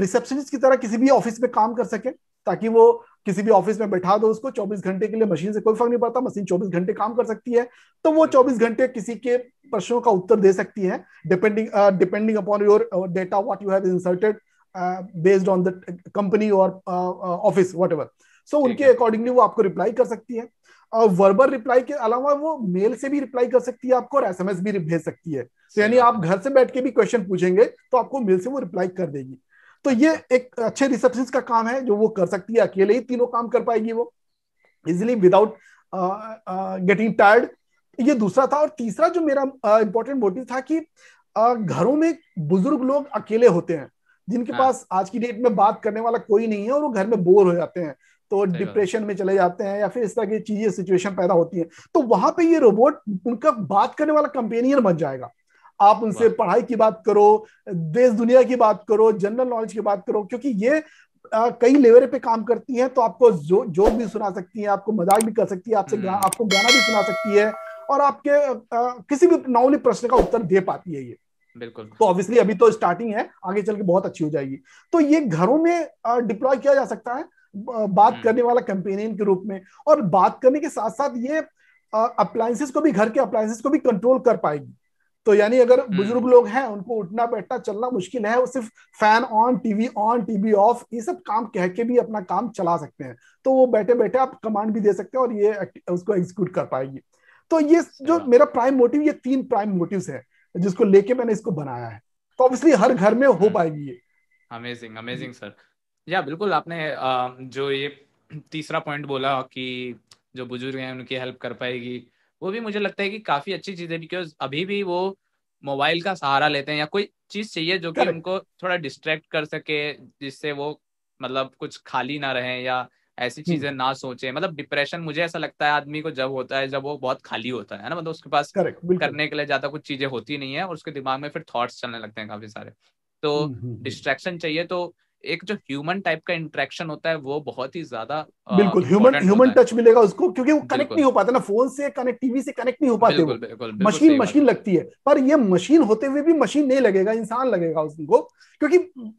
रिसेप्शनिस्ट की तरह किसी भी ऑफिस में काम कर सके ताकि वो किसी भी ऑफिस में बैठा दो उसको 24 घंटे के लिए मशीन से कोई फर्क नहीं पड़ता मशीन 24 घंटे काम कर सकती है तो वो 24 घंटे किसी के प्रश्नों का उत्तर दे सकती है depending depending upon your data what you have inserted based on the company और ऑफिस वट एवर सो उनके अकॉर्डिंगली वो आपको रिप्लाई कर सकती है वर्बल रिप्लाई के अलावा वो मेल से भी रिप्लाई कर सकती है आपको और एसएमएस भी भेज सकती है तो यानी आप घर से बैठ के भी क्वेश्चन पूछेंगे तो आपको मेल से वो रिप्लाई कर देगी तो ये एक अच्छे रिसेप्शनिस्ट का काम है जो वो कर सकती है अकेले ही तीनों काम कर पाएगी वो इजिली विदाउट गेटिंग टायर्ड ये दूसरा था और तीसरा जो मेरा इंपॉर्टेंट uh, मोटिव था कि uh, घरों में बुजुर्ग लोग अकेले होते हैं जिनके हाँ। पास आज की डेट में बात करने वाला कोई नहीं है और वो घर में बोर हो जाते हैं तो डिप्रेशन में चले जाते हैं या फिर इस तरह की चीजें सिचुएशन पैदा होती है तो वहां पे ये रोबोट उनका बात करने वाला कंपेनियन बन जाएगा आप उनसे पढ़ाई की बात करो देश दुनिया की बात करो जनरल नॉलेज की बात करो क्योंकि ये आ, कई लेवल पे काम करती हैं तो आपको जो जोक भी सुना सकती है आपको मजाक भी कर सकती है आपसे हम्म। गा, आपको गाना भी सुना सकती है और आपके आ, किसी भी मामूली प्रश्न का उत्तर दे पाती है ये बिल्कुल तो ऑब्वियसली अभी तो स्टार्टिंग है आगे चल के बहुत अच्छी हो जाएगी तो ये घरों में डिप्लॉय किया जा सकता है बात हम्म। करने वाला कंपेनियन के रूप में और बात करने के साथ साथ ये अप्लायंसेस को भी घर के अप्लायंसेस को भी कंट्रोल कर पाएगी तो यानी अगर हम्म। बुजुर्ग लोग हैं उनको उठना बैठना चलना मुश्किल है वो सिर्फ fan on TV on TV off ये सब काम कह के भी अपना काम चला सकते हैं तो वो बैठे बैठे आप कमांड भी दे सकते हैं और ये उसको एग्जीक्यूट कर पाएगी तो ये जो मेरा प्राइम मोटिव ये तीन प्राइम मोटिव है जिसको लेके मैंने इसको बनाया है तो ऑब्वियसली हर घर में हो हम्म। पाएगी ये अमेजिंग अमेजिंग सर या बिल्कुल आपने जो ये तीसरा पॉइंट बोला कि जो बुजुर्ग हैं उनकी हेल्प कर पाएगी वो भी मुझे लगता है कि काफी अच्छी चीज है बिकॉज अभी भी वो मोबाइल का सहारा लेते हैं या कोई चीज चाहिए जो कि उनको थोड़ा डिस्ट्रैक्ट कर सके जिससे वो मतलब कुछ खाली ना रहे या ऐसी हम्म। चीजें ना सोचे मतलब डिप्रेशन मुझे ऐसा लगता है आदमी को जब होता है जब वो बहुत खाली होता है ना मतलब उसके पास करने के लिए ज्यादा कुछ चीजें होती नहीं है और उसके दिमाग में फिर थॉट्स चलने लगते हैं काफी सारे तो डिस्ट्रैक्शन हम्म, हम्म, चाहिए तो एक जो ह्यूमन टाइप का इंटरेक्शन होता है वो बहुत ही ज्यादा बिल्कुल ह्यूमन ह्यूमन टच मिलेगा उसको क्योंकि वो कनेक्ट नहीं हो पाता ना फोन से कनेक्ट टीवी से कनेक्ट नहीं हो पाते बिल्कुल, बिल्कुल, बिल्कुल, मशीन मशीन लगती है पर ये मशीन होते हुए भी मशीन नहीं लगेगा इंसान लगेगा उसको क्योंकि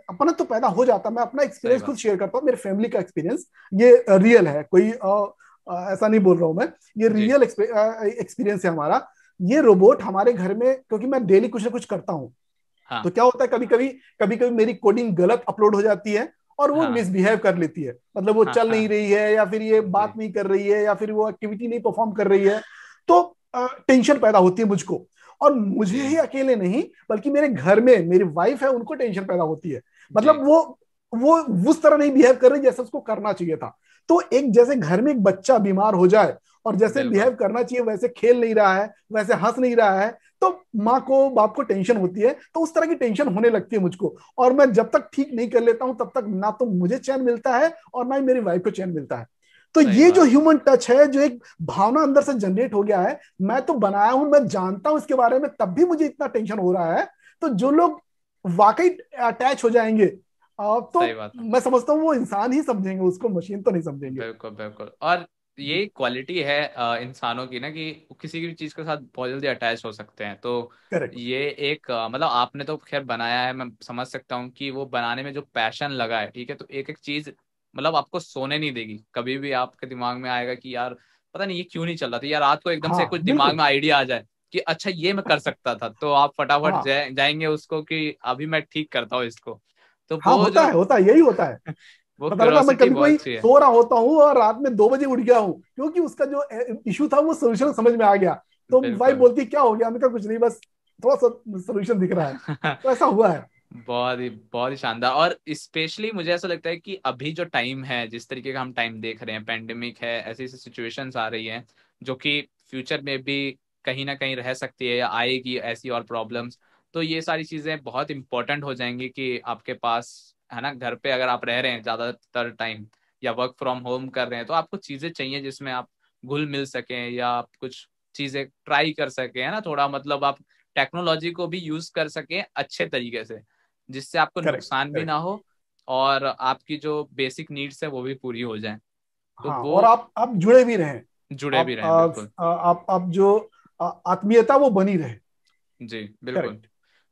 अपना तो पैदा हो जाता मैं अपना एक्सपीरियंस खुद शेयर करता हूँ मेरे फैमिली का एक्सपीरियंस ये रियल है कोई ऐसा नहीं बोल रहा हूँ मैं ये रियल एक्सपीरियंस है हमारा ये रोबोट हमारे घर में क्योंकि मैं डेली कुछ ना कुछ करता हूँ हाँ. तो क्या होता है कभी कभी कभी कभी मेरी कोडिंग गलत अपलोड हो जाती है और वो हाँ. मिसबिहेव कर लेती है मतलब वो हाँ, चल हाँ. नहीं रही है या फिर ये बात नहीं कर रही है या फिर वो एक्टिविटी नहीं परफॉर्म कर रही है तो टेंशन पैदा होती है मुझको और मुझे ही अकेले नहीं बल्कि मेरे घर में मेरी वाइफ है उनको टेंशन पैदा होती है मतलब वो वो उस तरह नहीं बिहेव कर रही जैसे उसको करना चाहिए था तो एक जैसे घर में एक बच्चा बीमार हो जाए और जैसे बिहेव करना चाहिए वैसे खेल नहीं रहा है वैसे हंस नहीं रहा है तो माँ को बाप को टेंशन होती है तो उस तरह की टेंशन होने लगती है मुझको और मैं जब तक ठीक नहीं कर लेता हूं तब तक ना तो मुझे चैन मिलता है और ना ही मेरी वाइफ को चैन मिलता है तो ये जो ह्यूमन टच है जो एक भावना अंदर से जनरेट हो गया है मैं तो बनाया हूं मैं जानता हूं इसके बारे में तब भी मुझे इतना टेंशन हो रहा है तो जो लोग वाकई अटैच हो जाएंगे तो मैं समझता हूँ वो इंसान ही समझेंगे उसको मशीन तो नहीं समझेंगे बिल्कुल बिल्कुल और तो ये क्वालिटी है इंसानों की ना कि किसी भी चीज के साथ बहुत जल्दी अटैच हो सकते हैं तो ये एक मतलब आपने तो खैर बनाया है मैं समझ सकता हूँ कि वो बनाने में जो पैशन लगा है ठीक है तो एक एक चीज मतलब आपको सोने नहीं देगी कभी भी आपके दिमाग में आएगा कि यार पता नहीं ये क्यों नहीं चल रहा था यार रात को एकदम हाँ, से कुछ दिमाग में आइडिया आ जाए कि अच्छा ये मैं कर सकता था तो आप फटाफट हाँ, जाएंगे उसको कि अभी मैं ठीक करता हूँ इसको तो हाँ, होता जो... है होता है यही होता है मतलब मैं कभी कोई सो रहा होता हूँ और रात में दो बजे उठ गया हूँ क्योंकि उसका जो इशू था वो सोल्यूशन समझ में आ गया तो भाई बोलती क्या हो गया हमने कुछ नहीं बस थोड़ा सा सोल्यूशन दिख रहा है तो ऐसा हुआ है बहुत ही बहुत ही शानदार और स्पेशली मुझे ऐसा लगता है कि अभी जो टाइम है जिस तरीके का हम टाइम देख रहे हैं पेंडेमिक है ऐसी ऐसी सिचुएशन आ रही है जो कि फ्यूचर में भी कहीं ना कहीं रह सकती है या आएगी ऐसी और प्रॉब्लम्स तो ये सारी चीज़ें बहुत इंपॉर्टेंट हो जाएंगी कि आपके पास है ना घर पे अगर आप रह रहे हैं ज्यादातर टाइम या वर्क फ्रॉम होम कर रहे हैं तो आपको चीजें चाहिए जिसमें आप घुल मिल सके या आप कुछ चीजें ट्राई कर सके है ना थोड़ा मतलब आप टेक्नोलॉजी को भी यूज कर सके अच्छे तरीके से जिससे आपको नुकसान भी ना हो और आपकी जो बेसिक नीड्स है वो भी पूरी हो जाए तो हाँ, वो और आप आप जुड़े भी रहे जुड़े आप, भी रहे आप, आप आप जो आत्मीयता वो बनी रहे जी बिल्कुल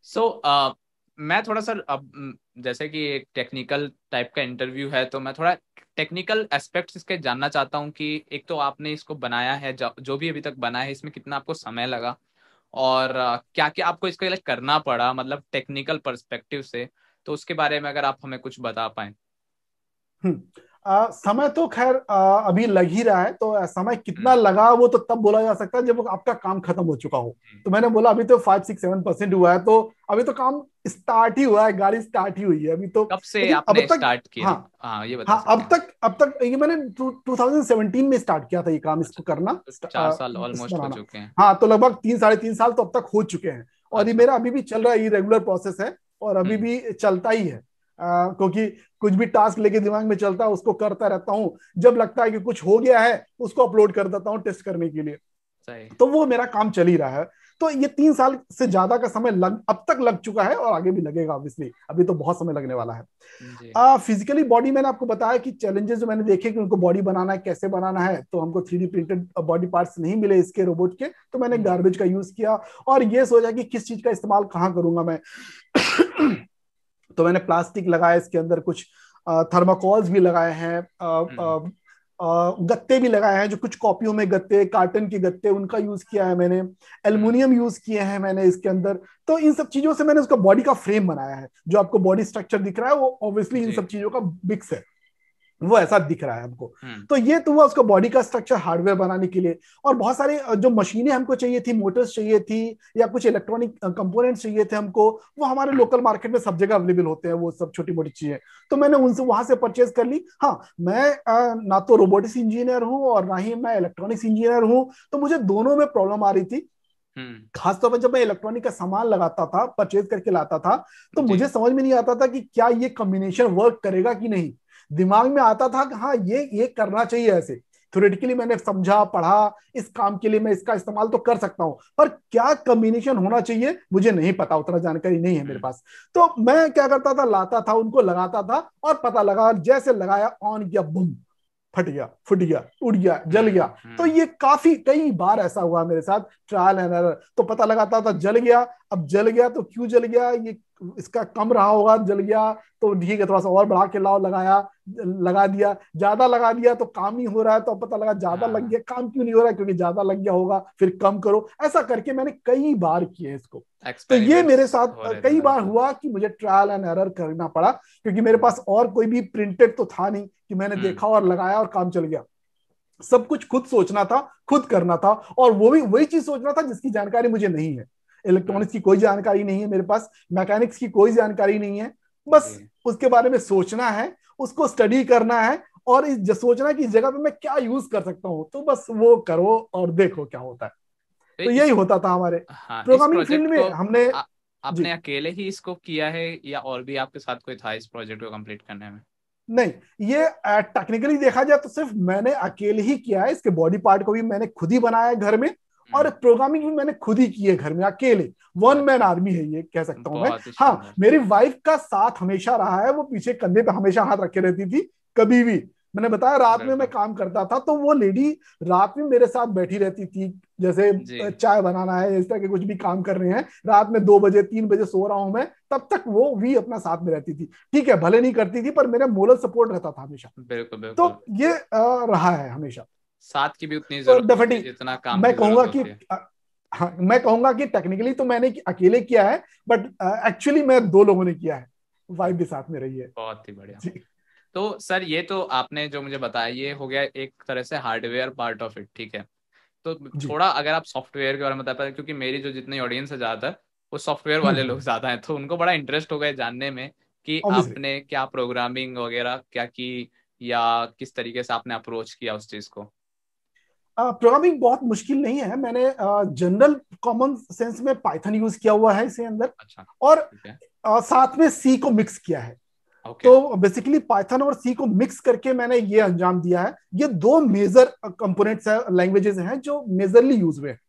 सो so, uh, मैं थोड़ा सर अब जैसे कि एक टेक्निकल टाइप का इंटरव्यू है तो मैं थोड़ा टेक्निकल एस्पेक्ट्स इसके जानना चाहता हूँ कि एक तो आपने इसको बनाया है जो भी अभी तक बना है इसमें कितना आपको समय लगा और क्या क्या आपको इसके लिए करना पड़ा मतलब टेक्निकल परस्पेक्टिव से तो उसके बारे में अगर आप हमें कुछ बता पाए हम्म। आ, समय तो खैर अभी लग ही रहा है तो समय कितना हम्म। लगा वो तो तब बोला जा सकता है जब आपका काम खत्म हो चुका हो हम्म। तो मैंने बोला अभी तो फाइव सिक्स सेवन परसेंट हुआ है तो अभी तो काम स्टार्ट ही हुआ है गाड़ी स्टार्ट ही हुई है अभी तो कब से आपने अब तक स्टार्ट किया हाँ, हाँ, ये बता हाँ, अब तक अब तक ये मैंने टू थाउजेंड सेवनटीन में स्टार्ट किया था ये काम इसको अच्छा, करना तो चार साल ऑलमोस्ट हो चुके हैं हाँ तो लगभग तीन साढ़े तीन साल तो अब तक हो चुके हैं और ये अच्छा। मेरा अभी भी चल रहा है ये रेगुलर प्रोसेस है और अभी हम्म। भी चलता ही है क्योंकि कुछ भी टास्क लेके दिमाग में चलता है उसको करता रहता हूँ जब लगता है कि कुछ हो गया है उसको अपलोड कर देता हूँ टेस्ट करने के लिए तो वो मेरा काम चल ही रहा है तो ये तीन साल से ज्यादा का समय लग अब तक लग चुका है और आगे भी लगेगा ऑब्वियसली अभी तो बहुत समय लगने वाला है फिजिकली बॉडी मैंने आपको बताया कि चैलेंजेस जो मैंने देखे कि उनको बॉडी बनाना है कैसे बनाना है तो हमको थ्री प्रिंटेड बॉडी पार्ट्स नहीं मिले इसके रोबोट के तो मैंने गार्बेज हम्म। का यूज किया और ये सोचा कि किस चीज का इस्तेमाल कहाँ करूंगा मैं तो मैंने प्लास्टिक लगाया इसके अंदर कुछ थर्माकोल्स भी लगाए हैं हम्म। गत्ते भी लगाए हैं जो कुछ कॉपियों में गत्ते कार्टन के गत्ते उनका यूज किया है मैंने एल्यूमिनियम यूज किए हैं मैंने इसके अंदर तो इन सब चीजों से मैंने उसका बॉडी का फ्रेम बनाया है जो आपको बॉडी स्ट्रक्चर दिख रहा है वो ऑब्वियसली इन सब चीजों का मिक्स है वो ऐसा दिख रहा है हमको हम्म। तो ये तो हुआ उसको बॉडी का स्ट्रक्चर हार्डवेयर बनाने के लिए और बहुत सारे जो मशीनें हमको चाहिए थी मोटर्स चाहिए थी या कुछ इलेक्ट्रॉनिक कंपोनेंट्स चाहिए थे हमको वो हमारे लोकल हम्म। मार्केट में सब जगह अवेलेबल होते हैं वो सब छोटी मोटी चीजें तो मैंने उनसे वहां से परचेज कर ली हाँ मैं ना तो रोबोटिक्स इंजीनियर हूँ और ना ही मैं इलेक्ट्रॉनिक्स इंजीनियर हूँ तो मुझे दोनों में प्रॉब्लम आ रही थी हम्म। खासतौर पर जब मैं इलेक्ट्रॉनिक का सामान लगाता था परचेज करके लाता था तो मुझे समझ में नहीं आता था कि क्या ये कॉम्बिनेशन वर्क करेगा कि नहीं दिमाग में आता था कि हाँ ये ये करना चाहिए ऐसे थोरेटिकली मैंने समझा पढ़ा इस काम के लिए मैं इसका इस्तेमाल तो कर सकता हूं पर क्या कम्बिनेशन होना चाहिए मुझे नहीं पता उतना जानकारी नहीं है मेरे हम्म। पास तो मैं क्या करता था लाता था उनको लगाता था और पता लगा जैसे लगाया ऑन गया बुम फट गया फुट गया उड़ गया जल गया हम्म, हम्म। तो ये काफी कई बार ऐसा हुआ मेरे साथ ट्रायल एंड एरर तो पता लगाता था जल गया अब जल गया तो क्यों जल गया ये इसका कम रहा होगा जल गया तो ठीक है थोड़ा सा और बढ़ा के लाओ लगाया लगा दिया ज्यादा लगा दिया तो काम ही हो रहा है तो पता लगा ज्यादा लग हाँ। गया काम क्यों नहीं हो रहा क्योंकि ज्यादा लग गया होगा फिर कम करो ऐसा करके मैंने कई बार किए इसको तो ये मेरे साथ कई बार हुआ कि मुझे ट्रायल एंड एरर करना पड़ा क्योंकि मेरे पास और कोई भी प्रिंटेड तो था नहीं कि मैंने हम्म। देखा और लगाया और काम चल गया सब कुछ खुद सोचना था खुद करना था और वो भी वही चीज सोचना था जिसकी जानकारी मुझे नहीं है इलेक्ट्रॉनिक्स की कोई जानकारी नहीं है मेरे पास मैकेनिक्स की कोई जानकारी नहीं है बस उसके बारे में सोचना है उसको स्टडी करना है और इस सोचना की जगह पे मैं क्या यूज कर सकता हूँ तो बस वो करो और देखो क्या होता है तो, तो यही होता था हमारे हाँ, प्रोग्रामिंग फील्ड में हमने आ, आपने अकेले ही इसको किया है या और भी आपके साथ कोई था इस प्रोजेक्ट को कंप्लीट करने में नहीं ये टेक्निकली देखा जाए तो सिर्फ मैंने अकेले ही किया है इसके बॉडी पार्ट को भी मैंने खुद ही बनाया है घर में और प्रोग्रामिंग हम्म। भी मैंने खुद ही की है घर में अकेले वन मैन आर्मी है ये कह सकता तो हूँ मैं हाँ मेरी वाइफ का साथ हमेशा रहा है वो पीछे कंधे पे हमेशा हाथ रखे रहती थी कभी भी मैंने बताया रात में मैं काम करता था तो वो लेडी रात में मेरे साथ बैठी रहती थी जैसे चाय बनाना है इस तरह के कुछ भी काम कर रहे हैं रात में दो बजे तीन बजे सो रहा हूं मैं तब तक वो भी अपना साथ में रहती थी ठीक है भले नहीं करती थी पर मेरा मोरल सपोर्ट रहता था हमेशा बिल्कुल, तो ये रहा है हमेशा साथ की भी उतनी तो जरूरत है जितना काम मैं कहूंगा कि हाँ मैं कहूंगा कि टेक्निकली तो मैंने अकेले किया है बट एक्चुअली मैं दो लोगों ने किया है वाइफ भी साथ में रही है बहुत ही बढ़िया तो सर ये तो आपने जो मुझे बताया ये हो गया एक तरह से हार्डवेयर पार्ट ऑफ इट ठीक है तो थोड़ा अगर आप सॉफ्टवेयर के बारे में बता क्योंकि मेरी जो जितनी ऑडियंस है ज्यादातर वो सॉफ्टवेयर वाले लोग ज्यादा हैं तो उनको बड़ा इंटरेस्ट होगा जानने में कि आपने क्या प्रोग्रामिंग वगैरह क्या की या किस तरीके से आपने अप्रोच किया उस चीज को प्रोग्रामिंग बहुत मुश्किल नहीं है मैंने जनरल कॉमन सेंस में पाइथन यूज किया हुआ है इसे अंदर अच्छा, और आ, साथ में सी को मिक्स किया है okay. तो बेसिकली पाइथन और सी को मिक्स करके मैंने ये अंजाम दिया है ये दो मेजर कंपोनेंट्स है लैंग्वेजेस हैं जो मेजरली यूज हुए हैं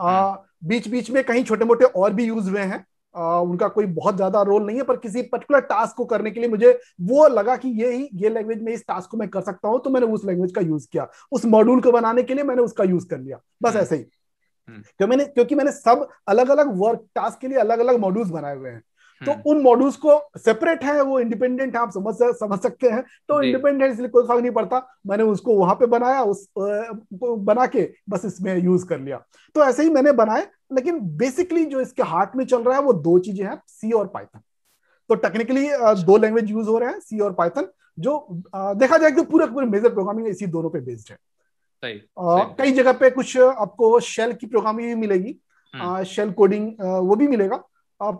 हाँ। बीच बीच में कहीं छोटे मोटे और भी यूज हुए हैं आ, उनका कोई बहुत ज्यादा रोल नहीं है पर किसी पर्टिकुलर टास्क को करने के लिए मुझे वो लगा कि ये ही ये लैंग्वेज में इस टास्क को मैं कर सकता हूं तो मैंने उस लैंग्वेज का यूज किया उस मॉड्यूल को बनाने के लिए मैंने उसका यूज कर लिया बस हम्म। ऐसे ही हम्म। क्यों मैंने क्योंकि मैंने सब अलग अलग वर्क टास्क के लिए अलग अलग मॉड्यूल्स बनाए हुए हैं तो हम्म। उन मॉड्यूल्स को सेपरेट है वो इंडिपेंडेंट है आप समझ समझ सकते हैं तो इंडिपेंडेंट इसलिए कोई फर्क नहीं पड़ता मैंने उसको वहां पे बनाया उस बना के बस इसमें यूज कर लिया तो ऐसे ही मैंने बनाए लेकिन बेसिकली जो इसके हार्ट में चल रहा है वो दो चीजें हैं सी और पाइथन तो टेक्निकली अच्छा। दो लैंग्वेज यूज हो रहे हैं सी और पाइथन जो देखा जाए तो पूरा पूरे मेजर प्रोग्रामिंग इसी दोनों पे बेस्ड है कई जगह पे कुछ आपको शेल की प्रोग्रामिंग भी मिलेगी शेल कोडिंग हम्म। वो भी मिलेगा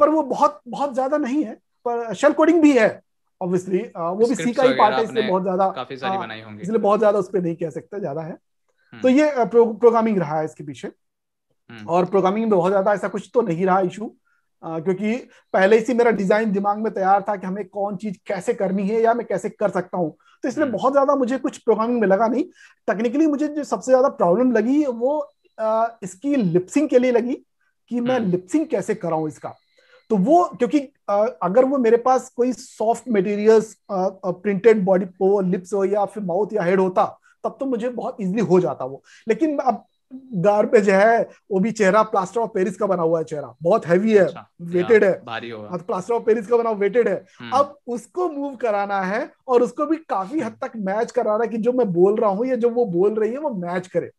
पर वो बहुत बहुत ज्यादा नहीं है पर शेल कोडिंग भी है ऑब्वियसली वो भी सी का ही पार्ट है इसलिए बहुत ज्यादा काफी सारी हाँ, बनाई होंगी इसलिए बहुत ज्यादा उस पर नहीं कह सकते ज्यादा है हम्म। तो ये प्रोग्रामिंग रहा है इसके पीछे हम्म। और प्रोग्रामिंग में बहुत ज्यादा ऐसा कुछ तो नहीं रहा इशू क्योंकि पहले से मेरा डिजाइन दिमाग में तैयार था कि हमें कौन चीज कैसे करनी है या मैं कैसे कर सकता हूँ तो इसमें हम्म। बहुत ज्यादा मुझे कुछ प्रोग्रामिंग में लगा नहीं टेक्निकली मुझे जो सबसे ज्यादा प्रॉब्लम लगी वो आ, इसकी लिप्सिंग के लिए लगी कि मैं लिप्सिंग हम्म। कैसे कराऊं इसका तो वो क्योंकि आ, अगर वो मेरे पास कोई सॉफ्ट मटेरियल्स प्रिंटेड बॉडी हो लिप्स हो या फिर माउथ या हेड होता तब तो मुझे बहुत इजीली हो जाता वो लेकिन अब गार्बेज है वो भी चेहरा प्लास्टर ऑफ पेरिस का बना हुआ है चेहरा बहुत हैवी है वेटेड अच्छा, है भारी प्लास्टर ऑफ पेरिस का बना वेटेड है हम्म। अब उसको मूव कराना है और उसको भी काफी हद तक मैच कराना है कि जो मैं बोल रहा हूँ या जो वो बोल रही है वो मैच करे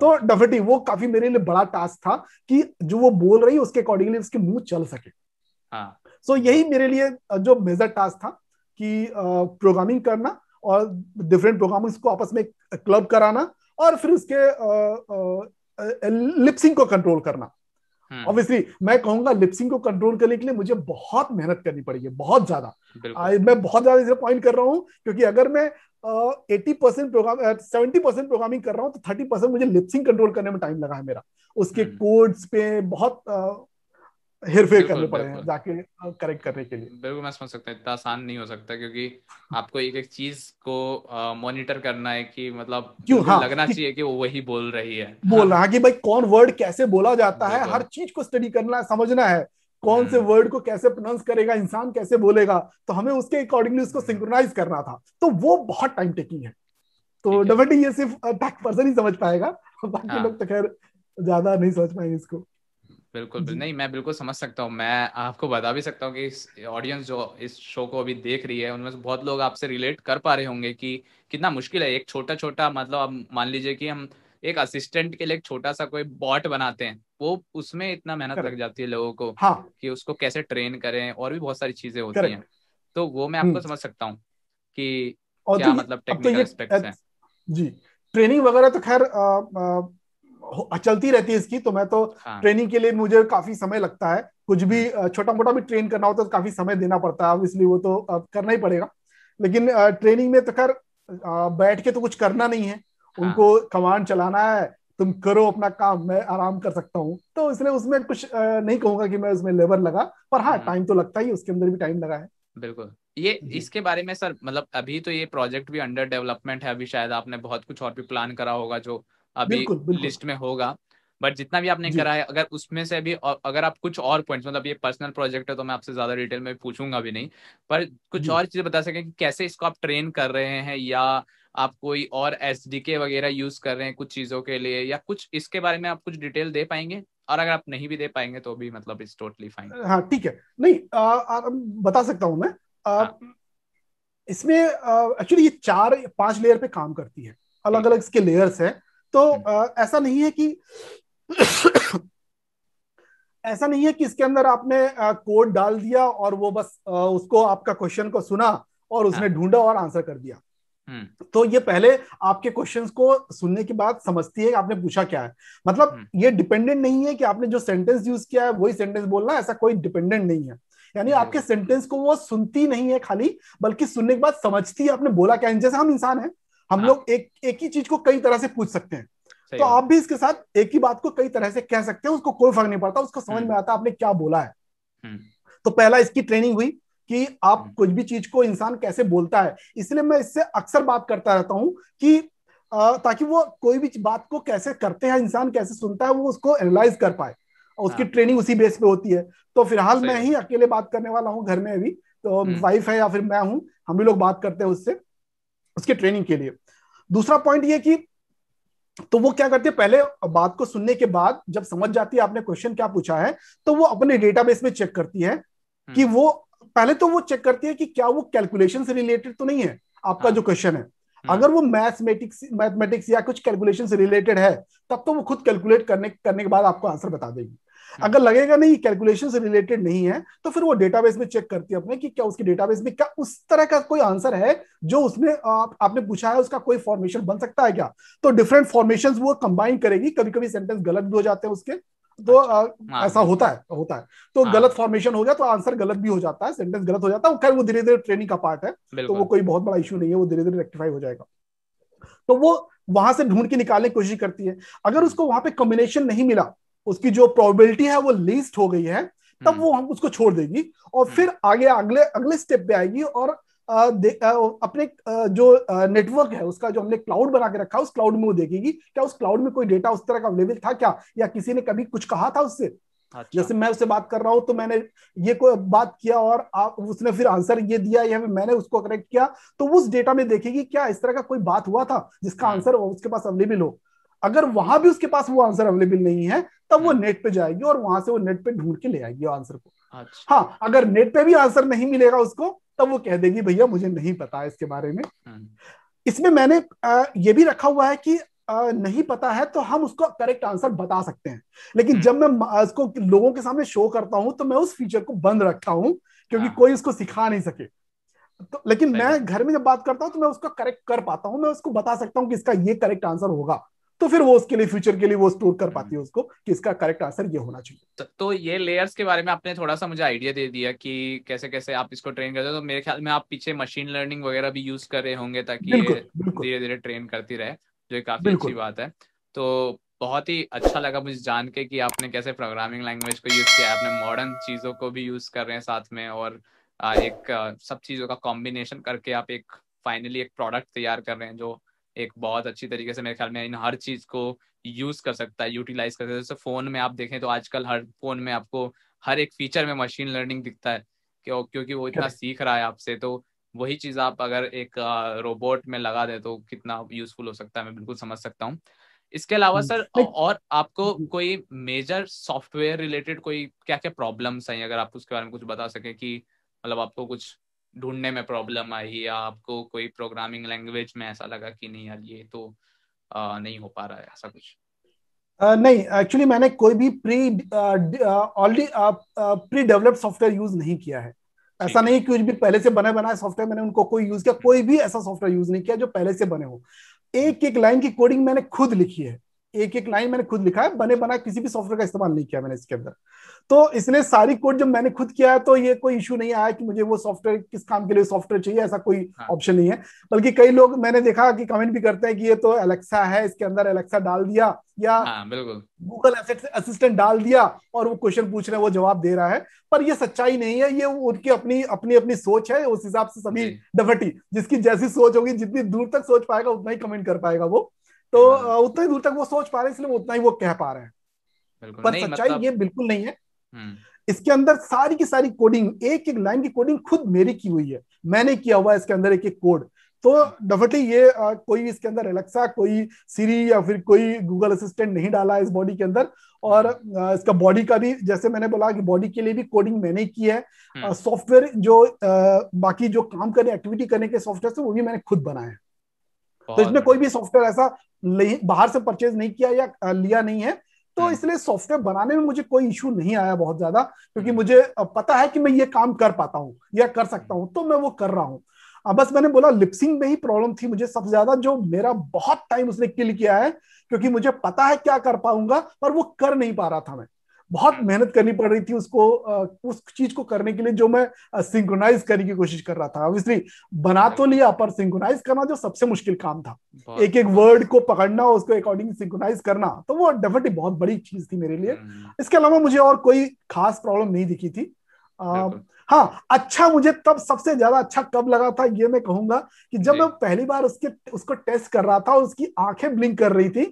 तो डेफिनेटली वो काफी मेरे लिए बड़ा टास्क था कि जो वो बोल रही है उसके अकॉर्डिंगली उसके मुंह चल सके सो हाँ। यही मेरे लिए जो मेजर टास्क था कि प्रोग्रामिंग करना और डिफरेंट प्रोग्रामिंग को आपस में क्लब कराना और फिर उसके लिपसिंग को कंट्रोल करना ऑब्वियसली हम्म। मैं कहूंगा लिपसिंग को कंट्रोल करने के लिए मुझे बहुत मेहनत करनी पड़ेगी बहुत ज्यादा मैं बहुत ज्यादा इसे पॉइंट कर रहा हूँ क्योंकि अगर मैं eighty percent program seventy percent programming कर रहा हूँ तो थर्टी परसेंट मुझे लिपसिंग कंट्रोल करने में टाइम लगा है मेरा उसके कोड्स हम्म। पे बहुत हेरफेर करने पड़े हैं जाके करेक्ट करने के लिए बिल्कुल मैं समझ सकता इतना आसान नहीं हो सकता क्योंकि आपको एक एक चीज को मॉनिटर करना है कि मतलब क्यों हाँ, लगना चाहिए कि वो वही बोल रही है बोल हाँ, कि भाई कौन वर्ड कैसे बोला जाता है हर चीज को स्टडी करना है समझना है कौन से वर्ड हम्म। को कैसे प्रोनाउंस करेगा इंसान कैसे बोलेगा तो हमें उसके अकॉर्डिंगली उसको सिंक्रोनाइज हम्म। करना था तो वो बहुत टाइम टेकिंग है तो डेफिनेटली ये सिर्फ पर्सन ही समझ पाएगा बाकी हाँ। लोग तो खैर ज्यादा नहीं समझ पाएंगे इसको बिल्कुल बिल्कुल नहीं मैं बिल्कुल समझ सकता हूँ मैं आपको बता भी सकता हूँ कि ऑडियंस जो इस शो को अभी देख रही है उनमें से बहुत लोग आपसे रिलेट कर पा रहे होंगे कि कितना मुश्किल है एक छोटा छोटा मतलब आप मान लीजिए कि हम एक असिस्टेंट के लिए एक छोटा सा कोई बॉट बनाते हैं वो उसमें इतना मेहनत लग जाती है लोगों को हाँ। कि उसको कैसे ट्रेन करें और भी बहुत सारी चीजें होती हैं तो वो मैं आपको हम्म। समझ सकता हूँ कि क्या मतलब टेक्निकल तो एस्पेक्ट्स हैं जी ट्रेनिंग वगैरह तो खैर चलती रहती है इसकी तो मैं तो हाँ। ट्रेनिंग के लिए मुझे काफी समय लगता है कुछ भी हम्म। छोटा मोटा भी ट्रेन करना होता है तो काफी समय देना पड़ता है इसलिए वो तो करना ही पड़ेगा लेकिन ट्रेनिंग में तो खैर बैठ के तो कुछ करना नहीं है हाँ। उनको कमांड चलाना है तुम करो अपना काम मैं आराम कर सकता हूँ तो इसलिए उसमें कुछ नहीं कहूंगा कि मैं उसमें लेबर लगा पर हाँ, हाँ। टाइम हम्म। तो लगता ही उसके अंदर भी टाइम लगा है बिल्कुल ये इसके बारे में सर मतलब अभी तो ये प्रोजेक्ट भी अंडर डेवलपमेंट है अभी शायद आपने बहुत कुछ और भी प्लान करा होगा जो अभी बिल्कुल, बिल्कुल. लिस्ट में होगा बट जितना भी आपने करा है अगर उसमें से भी अगर आप कुछ और पॉइंट्स मतलब ये पर्सनल प्रोजेक्ट है तो मैं आपसे ज्यादा डिटेल में पूछूंगा भी नहीं पर कुछ और चीजें बता सके कि कैसे इसको आप ट्रेन कर रहे हैं या आप कोई और एस वगैरह यूज कर रहे हैं कुछ चीजों के लिए या कुछ इसके बारे में आप कुछ डिटेल दे पाएंगे और अगर आप नहीं भी दे पाएंगे तो भी मतलब इट्स टोटली फाइन हाँ ठीक है नहीं आ, आ, बता सकता हूँ मैं आ, हाँ. इसमें एक्चुअली ये चार पांच लेयर पे काम करती है अलग अलग इसके लेयर्स हैं तो आ, हम्म। ऐसा नहीं है कि ऐसा नहीं है कि इसके अंदर आपने कोड डाल दिया और वो बस आ, उसको आपका क्वेश्चन को सुना और उसने हाँ। ढूंढा और आंसर कर दिया हम्म। तो ये पहले आपके क्वेश्चंस को सुनने के बाद समझती है कि आपने पूछा क्या है मतलब हम्म। ये डिपेंडेंट नहीं है कि आपने जो सेंटेंस यूज किया है वही सेंटेंस बोलना ऐसा कोई डिपेंडेंट नहीं है यानी आपके सेंटेंस को वो सुनती नहीं है खाली बल्कि सुनने के बाद समझती है आपने बोला क्या जैसे हम इंसान है हम हाँ। लोग एक एक ही चीज को कई तरह से पूछ सकते हैं तो आप भी इसके साथ एक ही बात को कई तरह से कह सकते हैं उसको कोई फर्क नहीं पड़ता उसको समझ हम्म। में आता आपने क्या बोला है हम्म। तो पहला इसकी ट्रेनिंग हुई कि आप हम्म। कुछ भी चीज को इंसान कैसे बोलता है इसलिए मैं इससे अक्सर बात करता रहता हूं कि ताकि वो कोई भी बात को कैसे करते हैं इंसान कैसे सुनता है वो उसको एनालाइज कर पाए और उसकी हाँ। ट्रेनिंग उसी बेस पे होती है तो फिलहाल मैं ही अकेले बात करने वाला हूँ घर में अभी तो वाइफ है या फिर मैं हूँ हम भी लोग बात करते हैं उससे उसकी ट्रेनिंग के लिए दूसरा पॉइंट ये कि तो वो क्या करती है पहले बात को सुनने के बाद जब समझ जाती है आपने क्वेश्चन क्या पूछा है तो वो अपने डेटाबेस में चेक करती है हम्म। कि वो पहले तो वो चेक करती है कि क्या वो कैलकुलेशन से रिलेटेड तो नहीं है आपका हाँ। जो क्वेश्चन है हम्म। अगर वो मैथमेटिक्स मैथमेटिक्स या कुछ कैलकुलेशन से रिलेटेड है तब तो वो खुद कैलकुलेट करने करने के बाद आपको आंसर बता देगी हाँ। अगर लगेगा नहीं कैलकुलेशन से रिलेटेड नहीं है तो फिर वो डेटाबेस में चेक करती है अपने कि क्या उसके डेटाबेस में क्या उस तरह का कोई आंसर है जो उसने आप, आपने पूछा है उसका कोई फॉर्मेशन बन सकता है क्या तो डिफरेंट फॉर्मेशन वो कंबाइन करेगी कभी कभी सेंटेंस गलत भी हो जाते हैं उसके तो आ, अच्छा। हाँ। ऐसा होता है होता है तो हाँ। गलत फॉर्मेशन हो गया तो आंसर गलत भी हो जाता है सेंटेंस गलत हो जाता है खैर वो धीरे धीरे ट्रेनिंग का पार्ट है तो वो कोई बहुत बड़ा इशू नहीं है वो धीरे धीरे रेक्टिफाई हो जाएगा तो वो वहां से ढूंढ के निकालने की कोशिश करती है अगर हम्म। उसको वहां पे कॉम्बिनेशन नहीं मिला उसकी जो प्रोबेबिलिटी है वो लीस्ट हो गई है तब हम्म। वो हम उसको छोड़ देगी और हम्म। फिर आगे अगले अगले स्टेप पे आएगी और अपने जो नेटवर्क है उसका जो हमने क्लाउड बना के रखा उस क्लाउड में वो देखेगी क्या उस क्लाउड में कोई डेटा उस तरह का अवेलेबल था क्या या किसी ने कभी कुछ कहा था उससे अच्छा। जैसे मैं उससे बात कर रहा हूँ तो मैंने ये कोई बात किया और आप उसने फिर आंसर ये दिया या मैंने उसको करेक्ट किया तो उस डेटा में देखेगी क्या इस तरह का कोई बात हुआ था जिसका आंसर हम्म। उसके पास अवेलेबल हो अगर वहां भी उसके पास वो आंसर अवेलेबल नहीं है तब वो हाँ। नेट पे जाएगी और वहां से वो नेट पे ढूंढ के ले आएगी आंसर को अच्छा। हाँ अगर नेट पे भी आंसर नहीं मिलेगा उसको तब वो कह देगी भैया मुझे नहीं पता इसके बारे में हाँ। इसमें मैंने ये भी रखा हुआ है कि नहीं पता है तो हम उसको करेक्ट आंसर बता सकते हैं लेकिन हाँ। जब मैं इसको लोगों के सामने शो करता हूं तो मैं उस फीचर को बंद रखता हूं क्योंकि कोई उसको सिखा नहीं सके तो लेकिन मैं घर में जब बात करता हूँ तो मैं उसको करेक्ट कर पाता हूं मैं उसको बता सकता हूँ कि इसका ये करेक्ट आंसर होगा तो फिर वो उसके लिए फ्यूचर के लिए वो स्टोर कर हम्म। पाती है उसको कि इसका करेक्ट आंसर ये होना चाहिए तो तो ये लेयर्स के बारे में आपने थोड़ा सा मुझे आइडिया दे दिया कि कैसे कैसे आप इसको ट्रेन करते हो तो मेरे ख्याल में आप पीछे मशीन लर्निंग वगैरह भी यूज कर रहे होंगे ताकि धीरे धीरे ट्रेन करती रहे जो काफी अच्छी बात है तो बहुत ही अच्छा लगा मुझे जान के कि आपने कैसे प्रोग्रामिंग लैंग्वेज को यूज किया आपने मॉडर्न चीजों को भी यूज कर रहे हैं साथ में और एक सब चीजों का कॉम्बिनेशन करके आप एक फाइनली एक प्रोडक्ट तैयार कर रहे हैं जो एक बहुत अच्छी तरीके से मेरे ख्याल में इन हर चीज को यूज कर सकता है यूटिलाइज कर सकता है जैसे फोन में आप देखें तो आजकल हर फोन में आपको हर एक फीचर में मशीन लर्निंग दिखता है क्यों क्योंकि वो इतना सीख रहा है आपसे तो वही चीज आप अगर एक रोबोट में लगा दे तो कितना यूजफुल हो सकता है मैं बिल्कुल समझ सकता हूँ इसके अलावा hmm. सर और आपको hmm. कोई मेजर सॉफ्टवेयर रिलेटेड कोई क्या क्या प्रॉब्लम्स हैं अगर आप उसके बारे में कुछ बता सके कि मतलब आपको कुछ ढूंढने में प्रॉब्लम आई या आपको कोई प्रोग्रामिंग लैंग्वेज में ऐसा लगा कि नहीं यार ये तो आ, नहीं हो पा रहा है ऐसा कुछ Uh, नहीं एक्चुअली मैंने कोई भी pre already pre developed software use नहीं किया है ऐसा नहीं कुछ भी पहले से बने बनाए सॉफ्टवेयर मैंने उनको कोई यूज किया कोई भी ऐसा सॉफ्टवेयर यूज नहीं किया जो पहले से बने हो एक एक लाइन की कोडिंग मैंने खुद लिखी है एक एक लाइन मैंने खुद लिखा है बने बना किसी भी सॉफ्टवेयर का इस्तेमाल नहीं किया मैंने इसके अंदर तो इसलिए सारी कोड जब मैंने खुद किया है तो ये कोई इशू नहीं आया कि मुझे वो सॉफ्टवेयर किस काम के लिए सॉफ्टवेयर चाहिए ऐसा कोई ऑप्शन हाँ। नहीं है बल्कि कई लोग मैंने देखा कि कमेंट भी करते हैं कि ये तो एलेक्सा है इसके अंदर एलेक्सा डाल दिया या हाँ, गूगल असिस्टेंट डाल दिया और वो क्वेश्चन पूछ रहे हैं वो जवाब दे रहा है पर ये सच्चाई नहीं है ये उनकी अपनी अपनी अपनी सोच है उस हिसाब से सभी डफटी जिसकी जैसी सोच होगी जितनी दूर तक सोच पाएगा उतना ही कमेंट कर पाएगा वो तो हाँ। उतनी दूर तक वो सोच पा रहे हैं इसलिए उतना ही वो कह पा रहे हैं पर सच्चाई मतलब... ये बिल्कुल नहीं है हम्म। इसके अंदर सारी की सारी कोडिंग एक एक लाइन की कोडिंग खुद मेरी की हुई है मैंने किया हुआ है इसके अंदर एक एक कोड तो डेफिनेटली हाँ। ये आ, कोई इसके अंदर एलेक्सा कोई सीरी या फिर कोई गूगल असिस्टेंट नहीं डाला इस बॉडी के अंदर और आ, हम्म। इसका बॉडी का भी जैसे मैंने बोला कि बॉडी के लिए भी कोडिंग मैंने की है सॉफ्टवेयर हम्म। जो आ, बाकी जो काम करने एक्टिविटी करने के सॉफ्टवेयर से वो भी मैंने खुद बनाया है तो इसमें कोई भी सॉफ्टवेयर ऐसा बाहर से परचेज नहीं किया या लिया नहीं है तो हम्म। इसलिए सॉफ्टवेयर बनाने में मुझे कोई इश्यू नहीं आया बहुत ज्यादा क्योंकि हम्म। मुझे पता है कि मैं ये काम कर पाता हूँ या कर सकता हूँ तो मैं वो कर रहा हूँ अब बस मैंने बोला लिपसिंग में ही प्रॉब्लम थी मुझे सबसे ज्यादा जो मेरा बहुत टाइम उसने किल किया है क्योंकि मुझे पता है क्या कर पाऊंगा पर वो कर नहीं पा रहा था मैं बहुत मेहनत करनी पड़ रही थी उसको उस चीज को करने के लिए जो मैं सिंक्रोनाइज करने की कोशिश कर रहा था ऑब्वियसली बना तो लिया पर सिंक्रोनाइज करना जो सबसे मुश्किल काम था एक एक वर्ड को पकड़ना और उसको अकॉर्डिंग सिंक्रोनाइज करना तो वो डेफिनेटली बहुत बड़ी चीज थी मेरे लिए हम्म। इसके अलावा मुझे और कोई खास प्रॉब्लम नहीं दिखी थी हाँ अच्छा मुझे तब सबसे ज्यादा अच्छा कब लगा था ये मैं कहूंगा कि जब मैं पहली बार उसके उसको टेस्ट कर रहा था उसकी आंखें ब्लिंक कर रही थी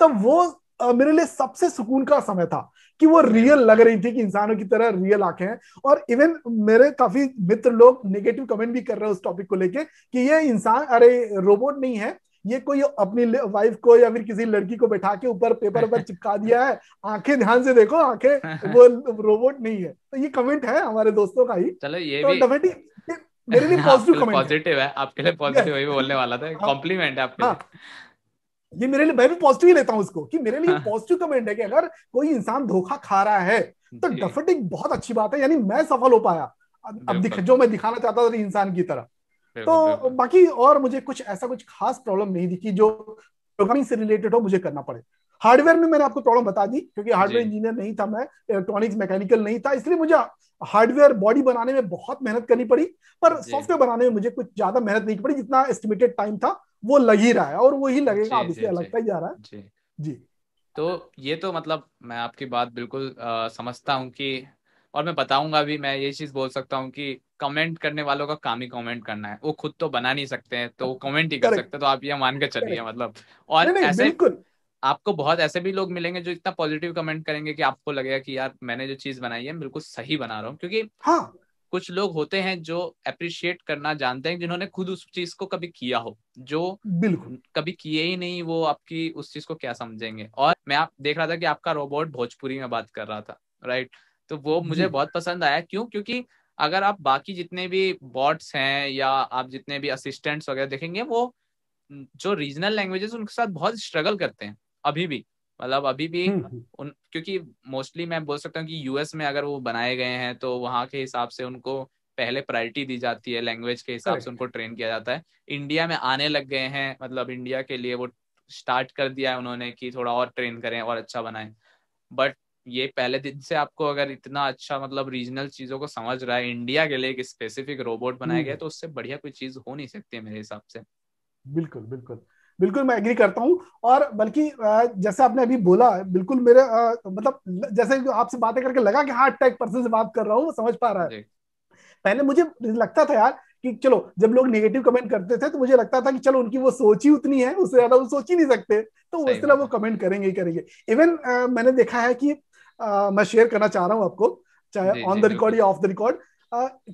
तब वो आ, मेरे लिए सबसे सुकून का समय था कि वो रियल लग रही थी कि इंसानों की तरह रियल आंखें हैं और इवन मेरे काफी मित्र लोग नेगेटिव कमेंट भी कर रहे हैं उस टॉपिक को लेके कि ये इंसान अरे रोबोट नहीं है ये कोई अपनी वाइफ को या फिर किसी लड़की को बैठा के ऊपर पेपर पर चिपका दिया है आंखें ध्यान से देखो आंखें वो रोबोट नहीं है तो ये कमेंट है हमारे दोस्तों का ही चलो ये तो भी मेरे लिए पॉजिटिव पॉजिटिव है आपके लिए पॉजिटिव वही बोलने वाला था कॉम्प्लीमेंट हाँ। है आपके हाँ। लिए ये मेरे लिए मैं भी पॉजिटिव ही लेता हूँ इसको कि मेरे लिए पॉजिटिव हाँ। कमेंट है कि अगर कोई इंसान धोखा खा रहा है तो डेफिनेटली बहुत अच्छी बात है यानी मैं सफल हो पाया अब दिख जो मैं दिखाना चाहता था इंसान की तरह तो बाकी और मुझे कुछ ऐसा कुछ खास प्रॉब्लम नहीं दिखी जो प्रोग्रामिंग से रिलेटेड हो मुझे करना पड़े हार्डवेयर में मैंने आपको प्रॉब्लम बता दी क्योंकि हार्डवेयर इंजीनियर नहीं था मैं इलेक्ट्रॉनिक्स मैकेनिकल नहीं था इसलिए मुझे हार्डवेयर बॉडी बनाने में बहुत मेहनत करनी पड़ी पर सॉफ्टवेयर बनाने में मुझे कुछ ज्यादा मेहनत नहीं पड़ी जितना एस्टिमेटेड टाइम था वो लग ही रहा है और वही लगेगा अब इसे लगता ही जा रहा है जी जी तो ये तो मतलब मैं आपकी बात बिल्कुल आ, समझता हूँ कि और मैं बताऊंगा भी मैं ये चीज बोल सकता हूँ कि कमेंट करने वालों का काम ही कमेंट करना है वो खुद तो बना नहीं सकते हैं तो वो कमेंट ही कर सकते तो आप ये मान के चलिए मतलब और नहीं, ऐसे बिल्कुल आपको बहुत ऐसे भी लोग मिलेंगे जो इतना पॉजिटिव कमेंट करेंगे कि आपको लगेगा कि यार मैंने जो चीज बनाई है बिल्कुल सही बना रहा हूँ क्योंकि हाँ, कुछ लोग होते हैं जो अप्रिशिएट करना जानते हैं जिन्होंने खुद उस चीज को कभी किया हो जो बिल्कुल कभी किए ही नहीं वो आपकी उस चीज को क्या समझेंगे और मैं आप देख रहा था कि आपका रोबोट भोजपुरी में बात कर रहा था राइट तो वो मुझे बहुत पसंद आया क्यों क्योंकि अगर आप बाकी जितने भी बॉट्स हैं या आप जितने भी असिस्टेंट्स वगैरह देखेंगे वो जो रीजनल लैंग्वेजेस उनके साथ बहुत स्ट्रगल करते हैं अभी भी मतलब अभी भी हम्म, हम्म। उन क्योंकि मोस्टली मैं बोल सकता हूँ कि यूएस में अगर वो बनाए गए हैं तो वहाँ के हिसाब से उनको पहले प्रायोरिटी दी जाती है लैंग्वेज के हिसाब से उनको ट्रेन किया जाता है इंडिया में आने लग गए हैं मतलब इंडिया के लिए वो स्टार्ट कर दिया है उन्होंने कि थोड़ा और ट्रेन करें और अच्छा बनाए बट ये पहले दिन से आपको अगर इतना अच्छा मतलब रीजनल चीजों को समझ रहा है इंडिया के लिए एक स्पेसिफिक रोबोट बनाया गया हम्म। तो उससे बढ़िया कोई चीज हो नहीं सकती है मेरे हिसाब से बिल्कुल बिल्कुल बिल्कुल मैं एग्री करता हूँ और बल्कि जैसे आपने अभी बोला बिल्कुल मेरे मतलब जैसे आपसे बातें करके लगा कि हाँ टेक पर्सन से बात कर रहा हूँ समझ पा रहा है पहले मुझे लगता था यार कि चलो जब लोग नेगेटिव कमेंट करते थे तो मुझे लगता था कि चलो उनकी वो सोच ही उतनी है उससे ज्यादा वो सोच ही नहीं सकते तो उस तरह वो कमेंट करेंगे ही करेंगे इवन uh, मैंने देखा है कि uh, मैं शेयर करना चाह रहा हूँ आपको चाहे ऑन द रिकॉर्ड या ऑफ द रिकॉर्ड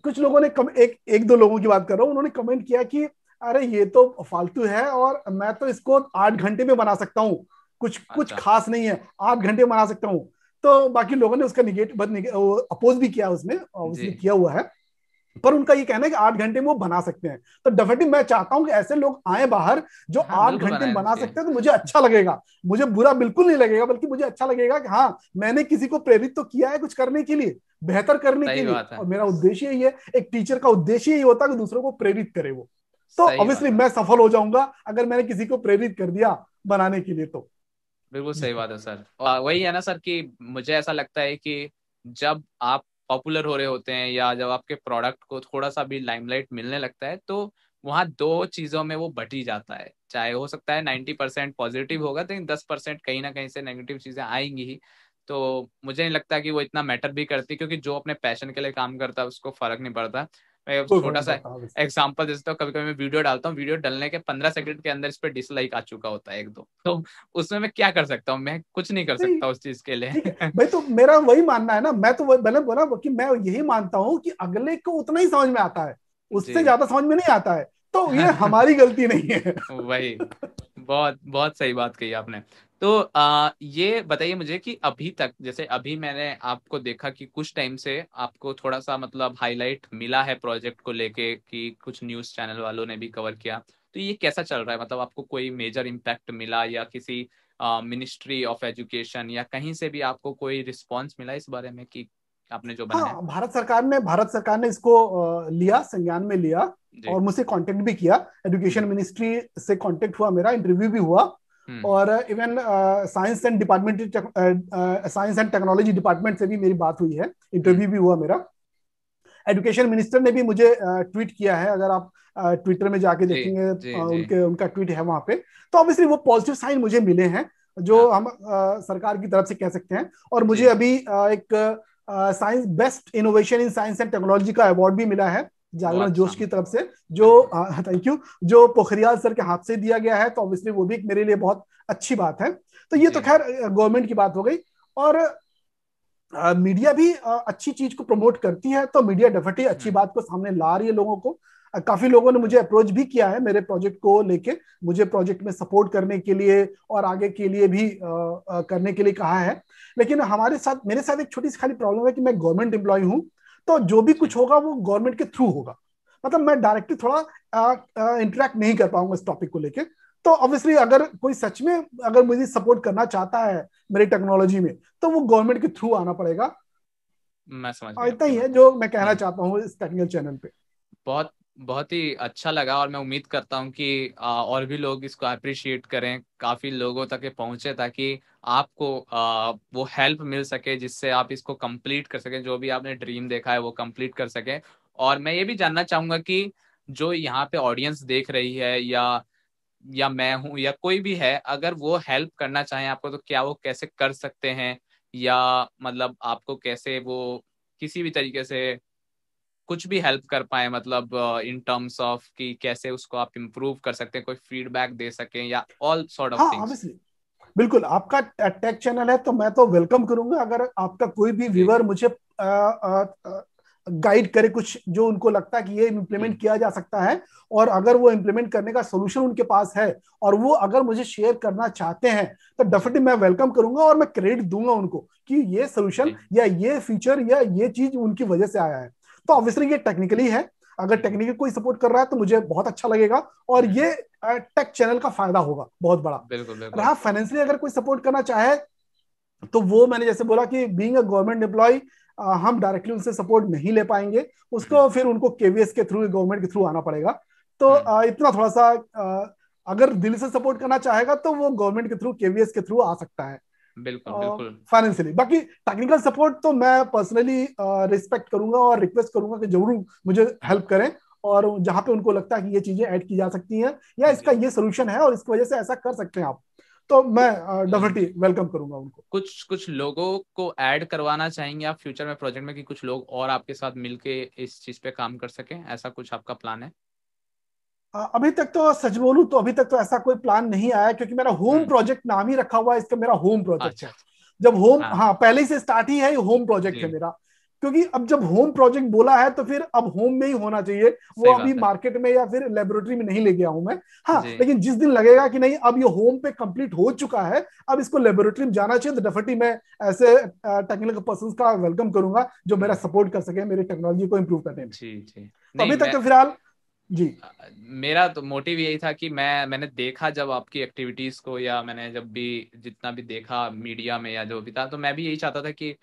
कुछ लोगों ने कम, एक एक दो लोगों की बात कर रहा हूँ उन्होंने कमेंट किया कि अरे ये तो फालतू है और मैं तो इसको आठ घंटे में बना सकता हूँ कुछ अच्छा। कुछ खास नहीं है आठ घंटे बना सकता हूँ तो बाकी लोगों ने उसका निगेटिव अपोज भी किया उसने उसने किया हुआ है पर उनका ये कहना है कि आठ घंटे में वो बना सकते हैं तो डेफिनेटली मैं चाहता हूं कि ऐसे लोग आए बाहर जो हाँ, आठ घंटे में बना सकते हैं तो मुझे अच्छा लगेगा मुझे बुरा बिल्कुल नहीं लगेगा बल्कि मुझे अच्छा लगेगा कि हाँ मैंने किसी को प्रेरित तो किया है कुछ करने के लिए बेहतर करने के लिए और मेरा उद्देश्य यही है एक टीचर का उद्देश्य यही होता है कि दूसरों को प्रेरित करे वो तो ऑब्वियसली मैं सफल हो जाऊंगा अगर मैंने किसी को प्रेरित कर दिया बनाने के लिए तो बिल्कुल सही बात है सर वही है ना सर कि मुझे ऐसा लगता है कि जब आप पॉपुलर हो रहे होते हैं या जब आपके प्रोडक्ट को थोड़ा सा भी लाइमलाइट मिलने लगता है तो वहां दो चीजों में वो बटी जाता है चाहे हो सकता है नाइन्टी परसेंट पॉजिटिव होगा लेकिन तो दस परसेंट कहीं ना कहीं से नेगेटिव चीजें आएंगी ही तो मुझे नहीं लगता कि वो इतना मैटर भी करती क्योंकि जो अपने पैशन के लिए काम करता है उसको फर्क नहीं पड़ता मैं छोटा सा एग्जाम्पल देता हूँ कभी कभी मैं वीडियो डालता हूँ वीडियो डालने के पंद्रह सेकंड के अंदर इस पर डिसलाइक आ चुका होता है एक दो तो उसमें मैं क्या कर सकता हूँ मैं कुछ नहीं कर सकता उस चीज के लिए भाई तो मेरा वही मानना है ना मैं तो मैंने बोला कि मैं यही मानता हूँ कि अगले को उतना ही समझ में आता है उससे ज्यादा समझ में नहीं आता है तो ये हमारी गलती नहीं है वही बहुत बहुत सही बात कही आपने तो आ, ये बताइए मुझे कि अभी तक जैसे अभी मैंने आपको देखा कि कुछ टाइम से आपको थोड़ा सा मतलब हाईलाइट मिला है प्रोजेक्ट को लेके कि कुछ न्यूज़ चैनल वालों ने भी कवर किया तो ये कैसा चल रहा है मतलब आपको कोई मेजर इम्पैक्ट मिला या किसी मिनिस्ट्री ऑफ एजुकेशन या कहीं से भी आपको कोई रिस्पॉन्स मिला इस बारे में कि आपने जो हाँ, बनाया हाँ, भारत सरकार ने भारत सरकार ने इसको लिया संज्ञान में लिया और मुझसे कांटेक्ट भी किया एजुकेशन मिनिस्ट्री हम्म। से कांटेक्ट हुआ मेरा इंटरव्यू भी हुआ हम्म। और even science and department science and technology department से भी मेरी बात हुई है इंटरव्यू हम्म। भी हुआ मेरा एजुकेशन मिनिस्टर ने भी मुझे ट्वीट किया है अगर आप ट्विटर में जाके देखेंगे जी, उनके उनका ट्वीट है वहां पे तो ऑब्वियसली वो पॉजिटिव साइन मुझे मिले हैं जो हाँ। हम आ, सरकार की तरफ से कह सकते हैं और मुझे अभी आ, एक science best innovation in science and technology का अवार्ड भी मिला है जागरण जोश की अच्छा। तरफ से जो थैंक यू जो पोखरियाल सर के हाथ से दिया गया है तो ऑब्वियसली वो भी मेरे लिए बहुत अच्छी बात है तो ये तो खैर गवर्नमेंट की बात हो गई और आ, मीडिया भी आ, अच्छी चीज को प्रमोट करती है तो मीडिया डेफिटली अच्छी हम्म। बात को सामने ला रही है लोगों को आ, काफी लोगों ने मुझे अप्रोच भी किया है मेरे प्रोजेक्ट को लेके मुझे प्रोजेक्ट में सपोर्ट करने के लिए और आगे के लिए भी करने के लिए कहा है लेकिन हमारे साथ मेरे साथ एक छोटी सी खाली प्रॉब्लम है कि मैं गवर्नमेंट एम्प्लॉय हूँ तो जो भी कुछ होगा वो गवर्नमेंट के थ्रू होगा मतलब मैं डायरेक्टली थोड़ा इंटरेक्ट नहीं कर पाऊंगा इस टॉपिक को लेकर तो ऑब्वियसली अगर कोई सच में अगर मुझे सपोर्ट करना चाहता है मेरी टेक्नोलॉजी में तो वो गवर्नमेंट के थ्रू आना पड़ेगा मैं समझ इतना ही है जो मैं कहना हम्म। चाहता हूँ इस टेक्निकल चैनल पे बहुत बहुत ही अच्छा लगा और मैं उम्मीद करता हूँ कि आ, और भी लोग इसको अप्रिशिएट करें काफ़ी लोगों तक ये पहुंचे ताकि आपको आ, वो हेल्प मिल सके जिससे आप इसको कंप्लीट कर सकें जो भी आपने ड्रीम देखा है वो कंप्लीट कर सकें और मैं ये भी जानना चाहूँगा कि जो यहाँ पे ऑडियंस देख रही है या या मैं हूँ या कोई भी है अगर वो हेल्प करना चाहे आपको तो क्या वो कैसे कर सकते हैं या मतलब आपको कैसे वो किसी भी तरीके से कुछ भी हेल्प कर पाए मतलब इन टर्म्स ऑफ कि कैसे उसको आप इम्प्रूव कर सकते हैं कोई फीडबैक दे सकें या ऑल सॉर्ट ऑफ थिंग्स बिल्कुल आपका टेक चैनल है तो मैं तो वेलकम करूंगा अगर आपका कोई भी व्यूअर मुझे गाइड करे कुछ जो उनको लगता है कि ये इम्प्लीमेंट किया जा सकता है और अगर वो इम्प्लीमेंट करने का सोल्यूशन उनके पास है और वो अगर मुझे शेयर करना चाहते हैं तो डेफिनेटली मैं वेलकम करूंगा और मैं क्रेडिट दूंगा उनको कि ये सोल्यूशन या ये फीचर या ये चीज उनकी वजह से आया है तो ऑब्वियसली ये टेक्निकली है अगर टेक्निकल कोई सपोर्ट कर रहा है तो मुझे बहुत अच्छा लगेगा और ये टेक चैनल का फायदा होगा बहुत बड़ा बिल्कुल, बिल्कुल। रहा फाइनेंशियली अगर कोई सपोर्ट करना चाहे तो वो मैंने जैसे बोला कि बीइंग अ गवर्नमेंट एम्प्लॉय हम डायरेक्टली उनसे सपोर्ट नहीं ले पाएंगे उसको हम्म। फिर उनको केवीएस के थ्रू गवर्नमेंट के थ्रू आना पड़ेगा तो आ, हम्म। इतना थोड़ा सा आ, अगर दिल से सपोर्ट करना चाहेगा तो वो गवर्नमेंट के थ्रू केवीएस के थ्रू आ सकता है बिल्कुल फाइनेंशियली बाकी टेक्निकल सपोर्ट तो मैं पर्सनली रिस्पेक्ट करूंगा और रिक्वेस्ट करूंगा कि जरूर मुझे हेल्प करें और जहां पे उनको लगता है कि ये चीजें ऐड की जा सकती हैं या इसका ये सोल्यूशन है और इसकी वजह से ऐसा कर सकते हैं आप तो मैं डेफिनेटली वेलकम करूंगा उनको कुछ कुछ लोगों को ऐड करवाना चाहेंगे आप फ्यूचर में प्रोजेक्ट में कि कुछ लोग और आपके साथ मिलके इस चीज पे काम कर सके ऐसा कुछ आपका प्लान है अभी तक तो सच बोलू तो अभी तक तो ऐसा कोई प्लान नहीं आया क्योंकि मेरा होम हम्म। प्रोजेक्ट नाम ही रखा हुआ है इसका मेरा होम प्रोजेक्ट अच्छा, है अच्छा। जब होम हाँ, हाँ पहले से स्टार्ट ही है होम प्रोजेक्ट है मेरा क्योंकि अब जब होम प्रोजेक्ट बोला है तो फिर अब होम में ही होना चाहिए वो अभी मार्केट में या फिर लेबोरेटरी में नहीं ले गया हूं मैं हाँ लेकिन जिस दिन लगेगा कि नहीं अब ये होम पे कंप्लीट हो चुका है अब इसको लेबोरेटरी में जाना चाहिए तो डेफिटली मैं ऐसे टेक्निकल पर्सन का वेलकम करूंगा जो मेरा सपोर्ट हम्म। कर सके मेरी टेक्नोलॉजी को इम्प्रूव करने में तो अभी तक तो फिलहाल जी मेरा तो मोटिव यही था कि मैं मैंने देखा जब आपकी एक्टिविटीज को या मैंने जब भी जितना भी देखा मीडिया में या जो भी था तो मैं भी यही चाहता था कि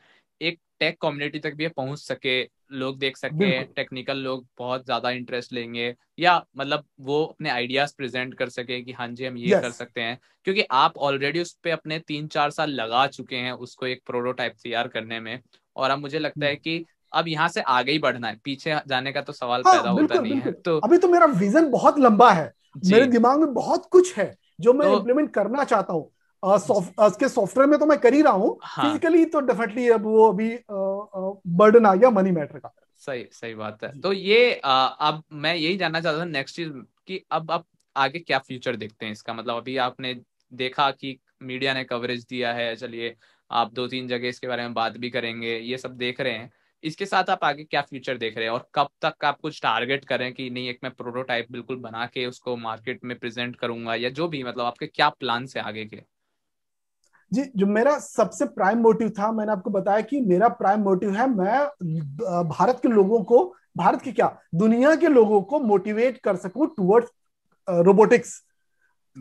एक टेक कम्युनिटी तक भी पहुंच सके लोग देख सके टेक्निकल लोग बहुत ज्यादा इंटरेस्ट लेंगे या मतलब वो अपने आइडियाज प्रेजेंट कर सके कि हाँ जी हम ये yes. कर सकते हैं क्योंकि आप ऑलरेडी उस पर अपने तीन चार साल लगा चुके हैं उसको एक प्रोटोटाइप तैयार करने में और अब मुझे लगता है कि अब यहाँ से आगे ही बढ़ना है पीछे जाने का तो सवाल हाँ, पैदा होता नहीं है तो अभी तो मेरा विजन बहुत लंबा है मेरे दिमाग में बहुत कुछ है जो मैं इम्प्लीमेंट तो- करना चाहता हूँ उसके सॉफ्टवेयर में तो मैं कर ही रहा हूँ फिजिकली हाँ। तो डेफिनेटली अब वो अभी बर्डन आ गया मनी मैटर का सही सही बात है तो ये अब मैं यही जानना चाहता हूँ नेक्स्ट चीज कि अब आप आगे क्या फ्यूचर देखते हैं इसका मतलब अभी आपने देखा कि मीडिया ने कवरेज दिया है चलिए आप दो तीन जगह इसके बारे में बात भी करेंगे ये सब देख रहे हैं इसके साथ आप आगे क्या फ्यूचर देख रहे हैं और कब तक आप कुछ टारगेट करें कि नहीं एक मैं प्रोटोटाइप बिल्कुल बना के उसको मार्केट में प्रेजेंट करूंगा या जो भी मतलब आपके क्या प्लान से आगे के जी जो मेरा सबसे प्राइम मोटिव था मैंने आपको बताया कि मेरा प्राइम मोटिव है मैं भारत के लोगों को भारत के क्या दुनिया के लोगों को मोटिवेट कर सकूं टुवर्ड्स रोबोटिक्स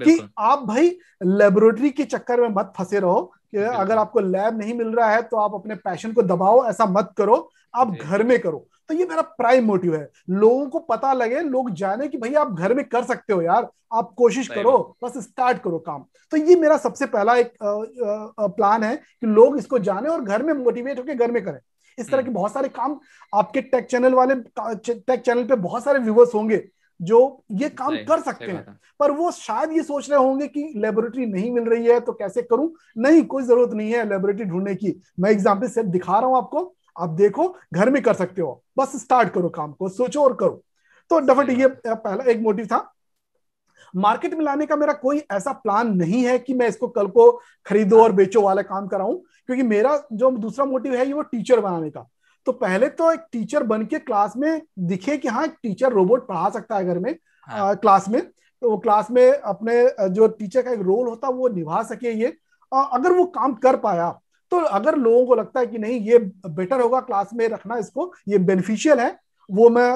कि आप भाई लेबोरेटरी के चक्कर में मत फंसे रहो कि अगर आपको लैब नहीं मिल रहा है तो आप अपने पैशन को दबाओ ऐसा मत करो आप घर में करो तो ये मेरा प्राइम मोटिव है लोगों को पता लगे लोग जाने कि भाई आप घर में कर सकते हो यार आप कोशिश करो बस स्टार्ट करो काम तो ये मेरा सबसे पहला एक आ, आ, आ, प्लान है कि लोग इसको जाने और घर में मोटिवेट होकर घर में करें इस तरह हम्म। के बहुत सारे काम आपके टेक चैनल वाले टेक चैनल पे बहुत सारे व्यूवर्स होंगे जो ये काम कर सकते हैं पर वो शायद ये सोच रहे होंगे कि लेबोरेटरी नहीं मिल रही है तो कैसे करूं नहीं कोई जरूरत नहीं है लेबोरेटरी ढूंढने की मैं एग्जाम्पल सिर्फ दिखा रहा हूं आपको आप देखो घर में कर सकते हो बस स्टार्ट करो काम को सोचो और करो तो डफट ये पहला एक मोटिव था मार्केट में लाने का मेरा कोई ऐसा प्लान नहीं है कि मैं इसको कल को खरीदो हाँ। और बेचो वाला काम कराऊं क्योंकि मेरा जो दूसरा मोटिव है ये वो टीचर बनाने का तो पहले तो एक टीचर बन के क्लास में दिखे कि हाँ टीचर रोबोट पढ़ा सकता है घर में हाँ। आ, क्लास में तो वो क्लास में अपने जो टीचर का एक रोल होता है वो निभा सके ये आ, अगर वो काम कर पाया तो अगर लोगों को लगता है कि नहीं ये बेटर होगा क्लास में रखना इसको ये बेनिफिशियल है वो मैं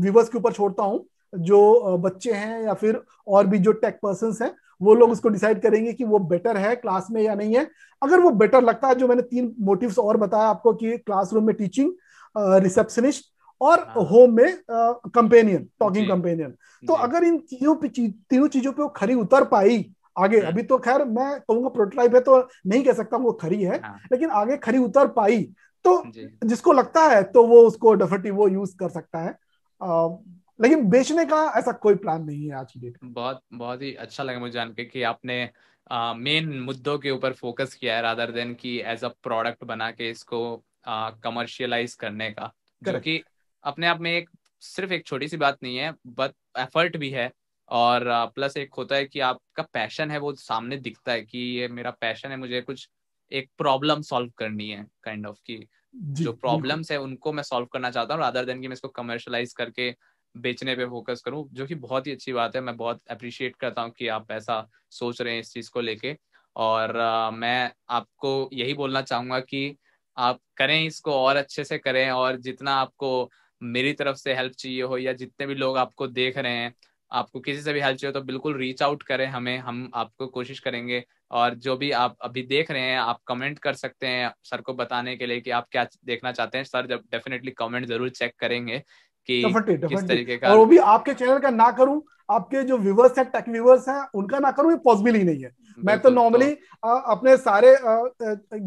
व्यूवर्स के ऊपर छोड़ता हूँ जो बच्चे हैं या फिर और भी जो टेक पर्सन हैं वो लोग उसको डिसाइड करेंगे कि वो बेटर है क्लास में या नहीं है अगर वो बेटर लगता है जो मैंने तीन मोटिव और बताया आपको कि क्लासरूम में टीचिंग रिसेप्शनिस्ट और होम हाँ। में कंपेनियन टॉकिंग कंपेनियन तो अगर इन चीजों तीनों चीजों पर वो खरी उतर पाई आगे हाँ। अभी तो खैर मैं कहूंगा प्रोटोटाइप है तो नहीं कह सकता वो खरी है हाँ। लेकिन आगे खरी उतर पाई तो जिसको लगता है तो वो उसको डेफिनेटली वो यूज कर सकता है लेकिन बेचने का ऐसा कोई प्लान नहीं है आज की डेट बहुत बहुत ही अच्छा लगा मुझे जान के कि आपने मेन मुद्दों के ऊपर फोकस किया है रादर देन कि एज अ प्रोडक्ट बना के इसको कमर्शियलाइज uh, करने का Correct. जो कि अपने आप में एक सिर्फ एक छोटी सी बात नहीं है बट एफर्ट भी है और प्लस uh, एक होता है कि आपका पैशन है वो सामने दिखता है कि ये मेरा पैशन है मुझे कुछ एक प्रॉब्लम सॉल्व करनी है काइंड kind ऑफ of, की जो प्रॉब्लम्स है उनको मैं सॉल्व करना चाहता हूँ रादर देन कि मैं इसको कमर्शलाइज करके बेचने पे फोकस करूं जो कि बहुत ही अच्छी बात है मैं बहुत अप्रिशिएट करता हूं कि आप ऐसा सोच रहे हैं इस चीज को लेके और आ, मैं आपको यही बोलना चाहूंगा कि आप करें इसको और अच्छे से करें और जितना आपको मेरी तरफ से हेल्प चाहिए हो या जितने भी लोग आपको देख रहे हैं आपको किसी से भी हेल्प चाहिए हो तो बिल्कुल रीच आउट करें हमें हम आपको कोशिश करेंगे और जो भी आप अभी देख रहे हैं आप कमेंट कर सकते हैं सर को बताने के लिए कि आप क्या देखना चाहते हैं सर जब डेफिनेटली कमेंट जरूर चेक करेंगे कि definitely, किस तरीके का और वो भी आपके चैनल का ना करूं आपके जो व्यूवर्स हैं टेक व्यूवर्स हैं उनका ना करूं ये पॉसिबल ही नहीं है मैं तो नॉर्मली तो अपने सारे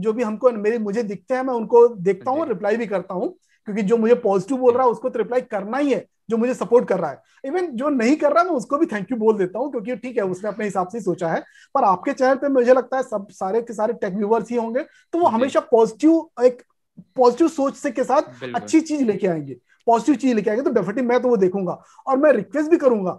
जो भी हमको मेरे मुझे दिखते हैं मैं उनको देखता हूँ रिप्लाई भी करता हूँ क्योंकि जो मुझे पॉजिटिव बोल रहा है उसको तो रिप्लाई करना ही है जो मुझे सपोर्ट कर रहा है इवन जो नहीं कर रहा है मैं उसको भी थैंक यू बोल देता हूँ क्योंकि ठीक है उसने अपने हिसाब से सोचा है पर आपके चैनल पे मुझे लगता है सब सारे के सारे टेक व्यूवर्स ही होंगे तो वो हमेशा पॉजिटिव एक पॉजिटिव सोच से के साथ अच्छी चीज लेके आएंगे पॉजिटिव चीज लेके आएंगे तो डेफिनेटली मैं तो वो देखूंगा और मैं रिक्वेस्ट भी करूंगा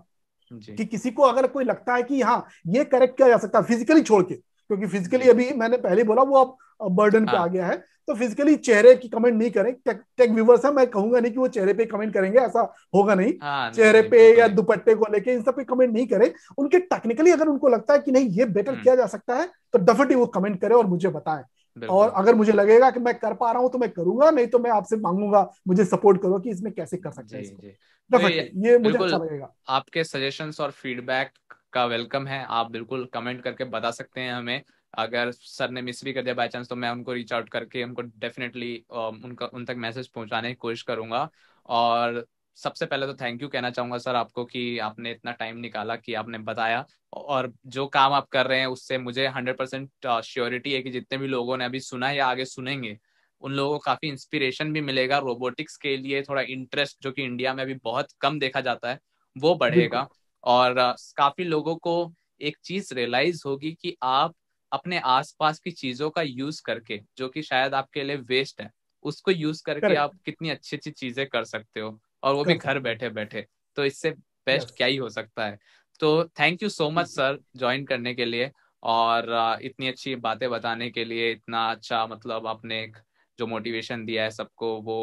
कि किसी को अगर कोई लगता है कि हाँ ये करेक्ट किया जा सकता है फिजिकली छोड़ के क्योंकि फिजिकली अभी मैंने पहले बोला वो आप बर्डन पे हाँ। आ गया है तो फिजिकली चेहरे की कमेंट नहीं करें टेक, टेक व्यूवर्स है मैं कहूंगा नहीं कि वो चेहरे पे कमेंट करेंगे ऐसा होगा नहीं आ, हाँ, चेहरे नहीं, पे नहीं, या दुपट्टे को लेके इन सब पे कमेंट नहीं करें उनके टेक्निकली अगर उनको लगता है कि नहीं ये बेटर हम्म। किया जा सकता है तो डेफिनेटली वो कमेंट करें और मुझे बताएं और अगर मुझे लगेगा कि मैं कर पा रहा हूँ तो मैं करूंगा नहीं तो मैं आपसे मांगूंगा मुझे सपोर्ट करो कि इसमें कैसे कर सकते हैं तो तो ये मुझे अच्छा लगेगा आपके सजेशंस और फीडबैक का वेलकम है आप बिल्कुल कमेंट करके बता सकते हैं हमें अगर सर ने मिस भी कर दिया बाय चांस तो मैं उनको रीच आउट करके उनको डेफिनेटली um, उनका उन तक मैसेज पहुंचाने की कोशिश करूंगा और सबसे पहले तो थैंक यू कहना चाहूंगा सर आपको कि आपने इतना टाइम निकाला कि आपने बताया और जो काम आप कर रहे हैं उससे मुझे हंड्रेड परसेंट श्योरिटी है कि जितने भी लोगों ने अभी सुना या आगे सुनेंगे उन लोगों को काफी इंस्पिरेशन भी मिलेगा रोबोटिक्स के लिए थोड़ा इंटरेस्ट जो कि इंडिया में अभी बहुत कम देखा जाता है वो बढ़ेगा और uh, काफी लोगों को एक चीज रियलाइज होगी कि आप अपने आसपास की चीजों का यूज करके जो कि शायद आपके लिए वेस्ट है उसको यूज करके आप कितनी अच्छी अच्छी चीजें कर सकते हो और वो भी घर बैठे बैठे तो इससे बेस्ट क्या ही हो सकता है तो thank you so much sir join करने के लिए और uh, इतनी अच्छी बातें बताने के लिए इतना अच्छा मतलब आपने एक जो मोटिवेशन दिया है सबको वो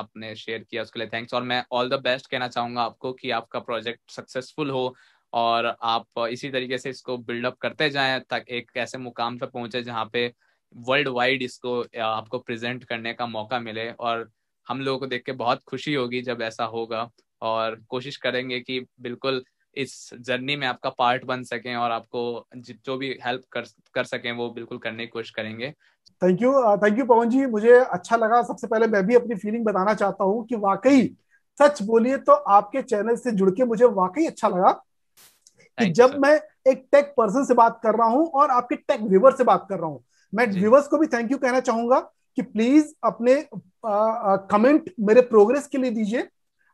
आपने शेयर किया उसके लिए थैंक्स और मैं ऑल द बेस्ट कहना चाहूंगा आपको कि आपका प्रोजेक्ट सक्सेसफुल हो और आप इसी तरीके से इसको बिल्डअप करते जाएं तक एक ऐसे मुकाम पर पहुंचे जहाँ पे वर्ल्ड वाइड इसको uh, आपको प्रेजेंट करने का मौका मिले और हम लोगों को देख के बहुत खुशी होगी जब ऐसा होगा और कोशिश करेंगे कि बिल्कुल इस जर्नी में आपका पार्ट बन सके और आपको जो भी हेल्प कर कर सकें वो बिल्कुल करने की कोशिश करेंगे thank you thank you Pawan ji मुझे अच्छा लगा सबसे पहले मैं भी अपनी फीलिंग बताना चाहता हूँ कि वाकई सच बोलिए तो आपके चैनल से जुड़ के मुझे वाकई अच्छा लगा कि जब मैं एक टेक पर्सन से बात कर रहा हूँ और आपके टेक व्यूवर से बात कर रहा हूँ मैं व्यूवर्स को भी थैंक यू कहना चाहूंगा कि प्लीज अपने कमेंट मेरे प्रोग्रेस के लिए दीजिए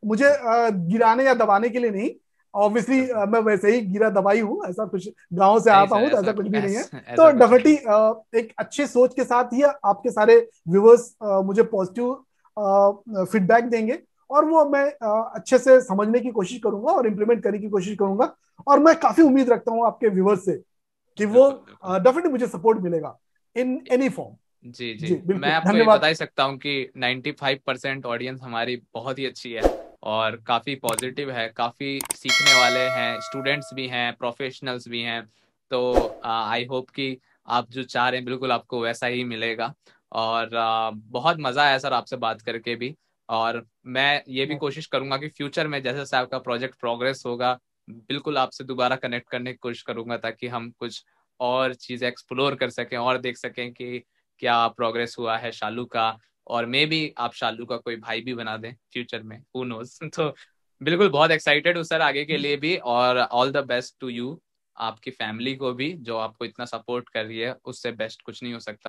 मुझे आ, गिराने या दबाने के लिए नहीं ऑब्वियसली मैं वैसे ही गिरा दबाई हूँ ऐसा कुछ गांव से आता हूँ तो ऐसा कुछ भी नहीं है तो डेफिनेटली एक अच्छे सोच के साथ ही आपके सारे व्यूवर्स मुझे पॉजिटिव फीडबैक देंगे और वो मैं अच्छे से समझने की कोशिश करूंगा और इम्प्लीमेंट करने की कोशिश करूंगा और मैं काफी उम्मीद रखता हूँ आपके व्यूवर्स से कि वो डेफिनेटली मुझे सपोर्ट मिलेगा इन एनी फॉर्म जी जी, जी मैं आपको ये बता ही सकता हूँ कि 95 परसेंट ऑडियंस हमारी बहुत ही अच्छी है और काफ़ी पॉजिटिव है काफ़ी सीखने वाले हैं स्टूडेंट्स भी हैं प्रोफेशनल्स भी हैं तो आई होप कि आप जो चाह रहे हैं बिल्कुल आपको वैसा ही मिलेगा और आ, बहुत मज़ा आया सर आपसे बात करके भी और मैं ये भी हाँ। कोशिश करूंगा कि फ्यूचर में जैसे जैसे आपका प्रोजेक्ट प्रोग्रेस होगा बिल्कुल आपसे दोबारा कनेक्ट करने की कोशिश करूंगा ताकि हम कुछ और चीज़ें एक्सप्लोर कर सकें और देख सकें कि क्या प्रोग्रेस हुआ है शालू का और मे भी आप शालू का कोई भाई भी बना दें फ्यूचर में हु नोस तो बिल्कुल बहुत एक्साइटेड हूँ सर आगे के लिए भी और all the best to you आपकी फैमिली को भी जो आपको इतना सपोर्ट कर रही है उससे बेस्ट कुछ नहीं हो सकता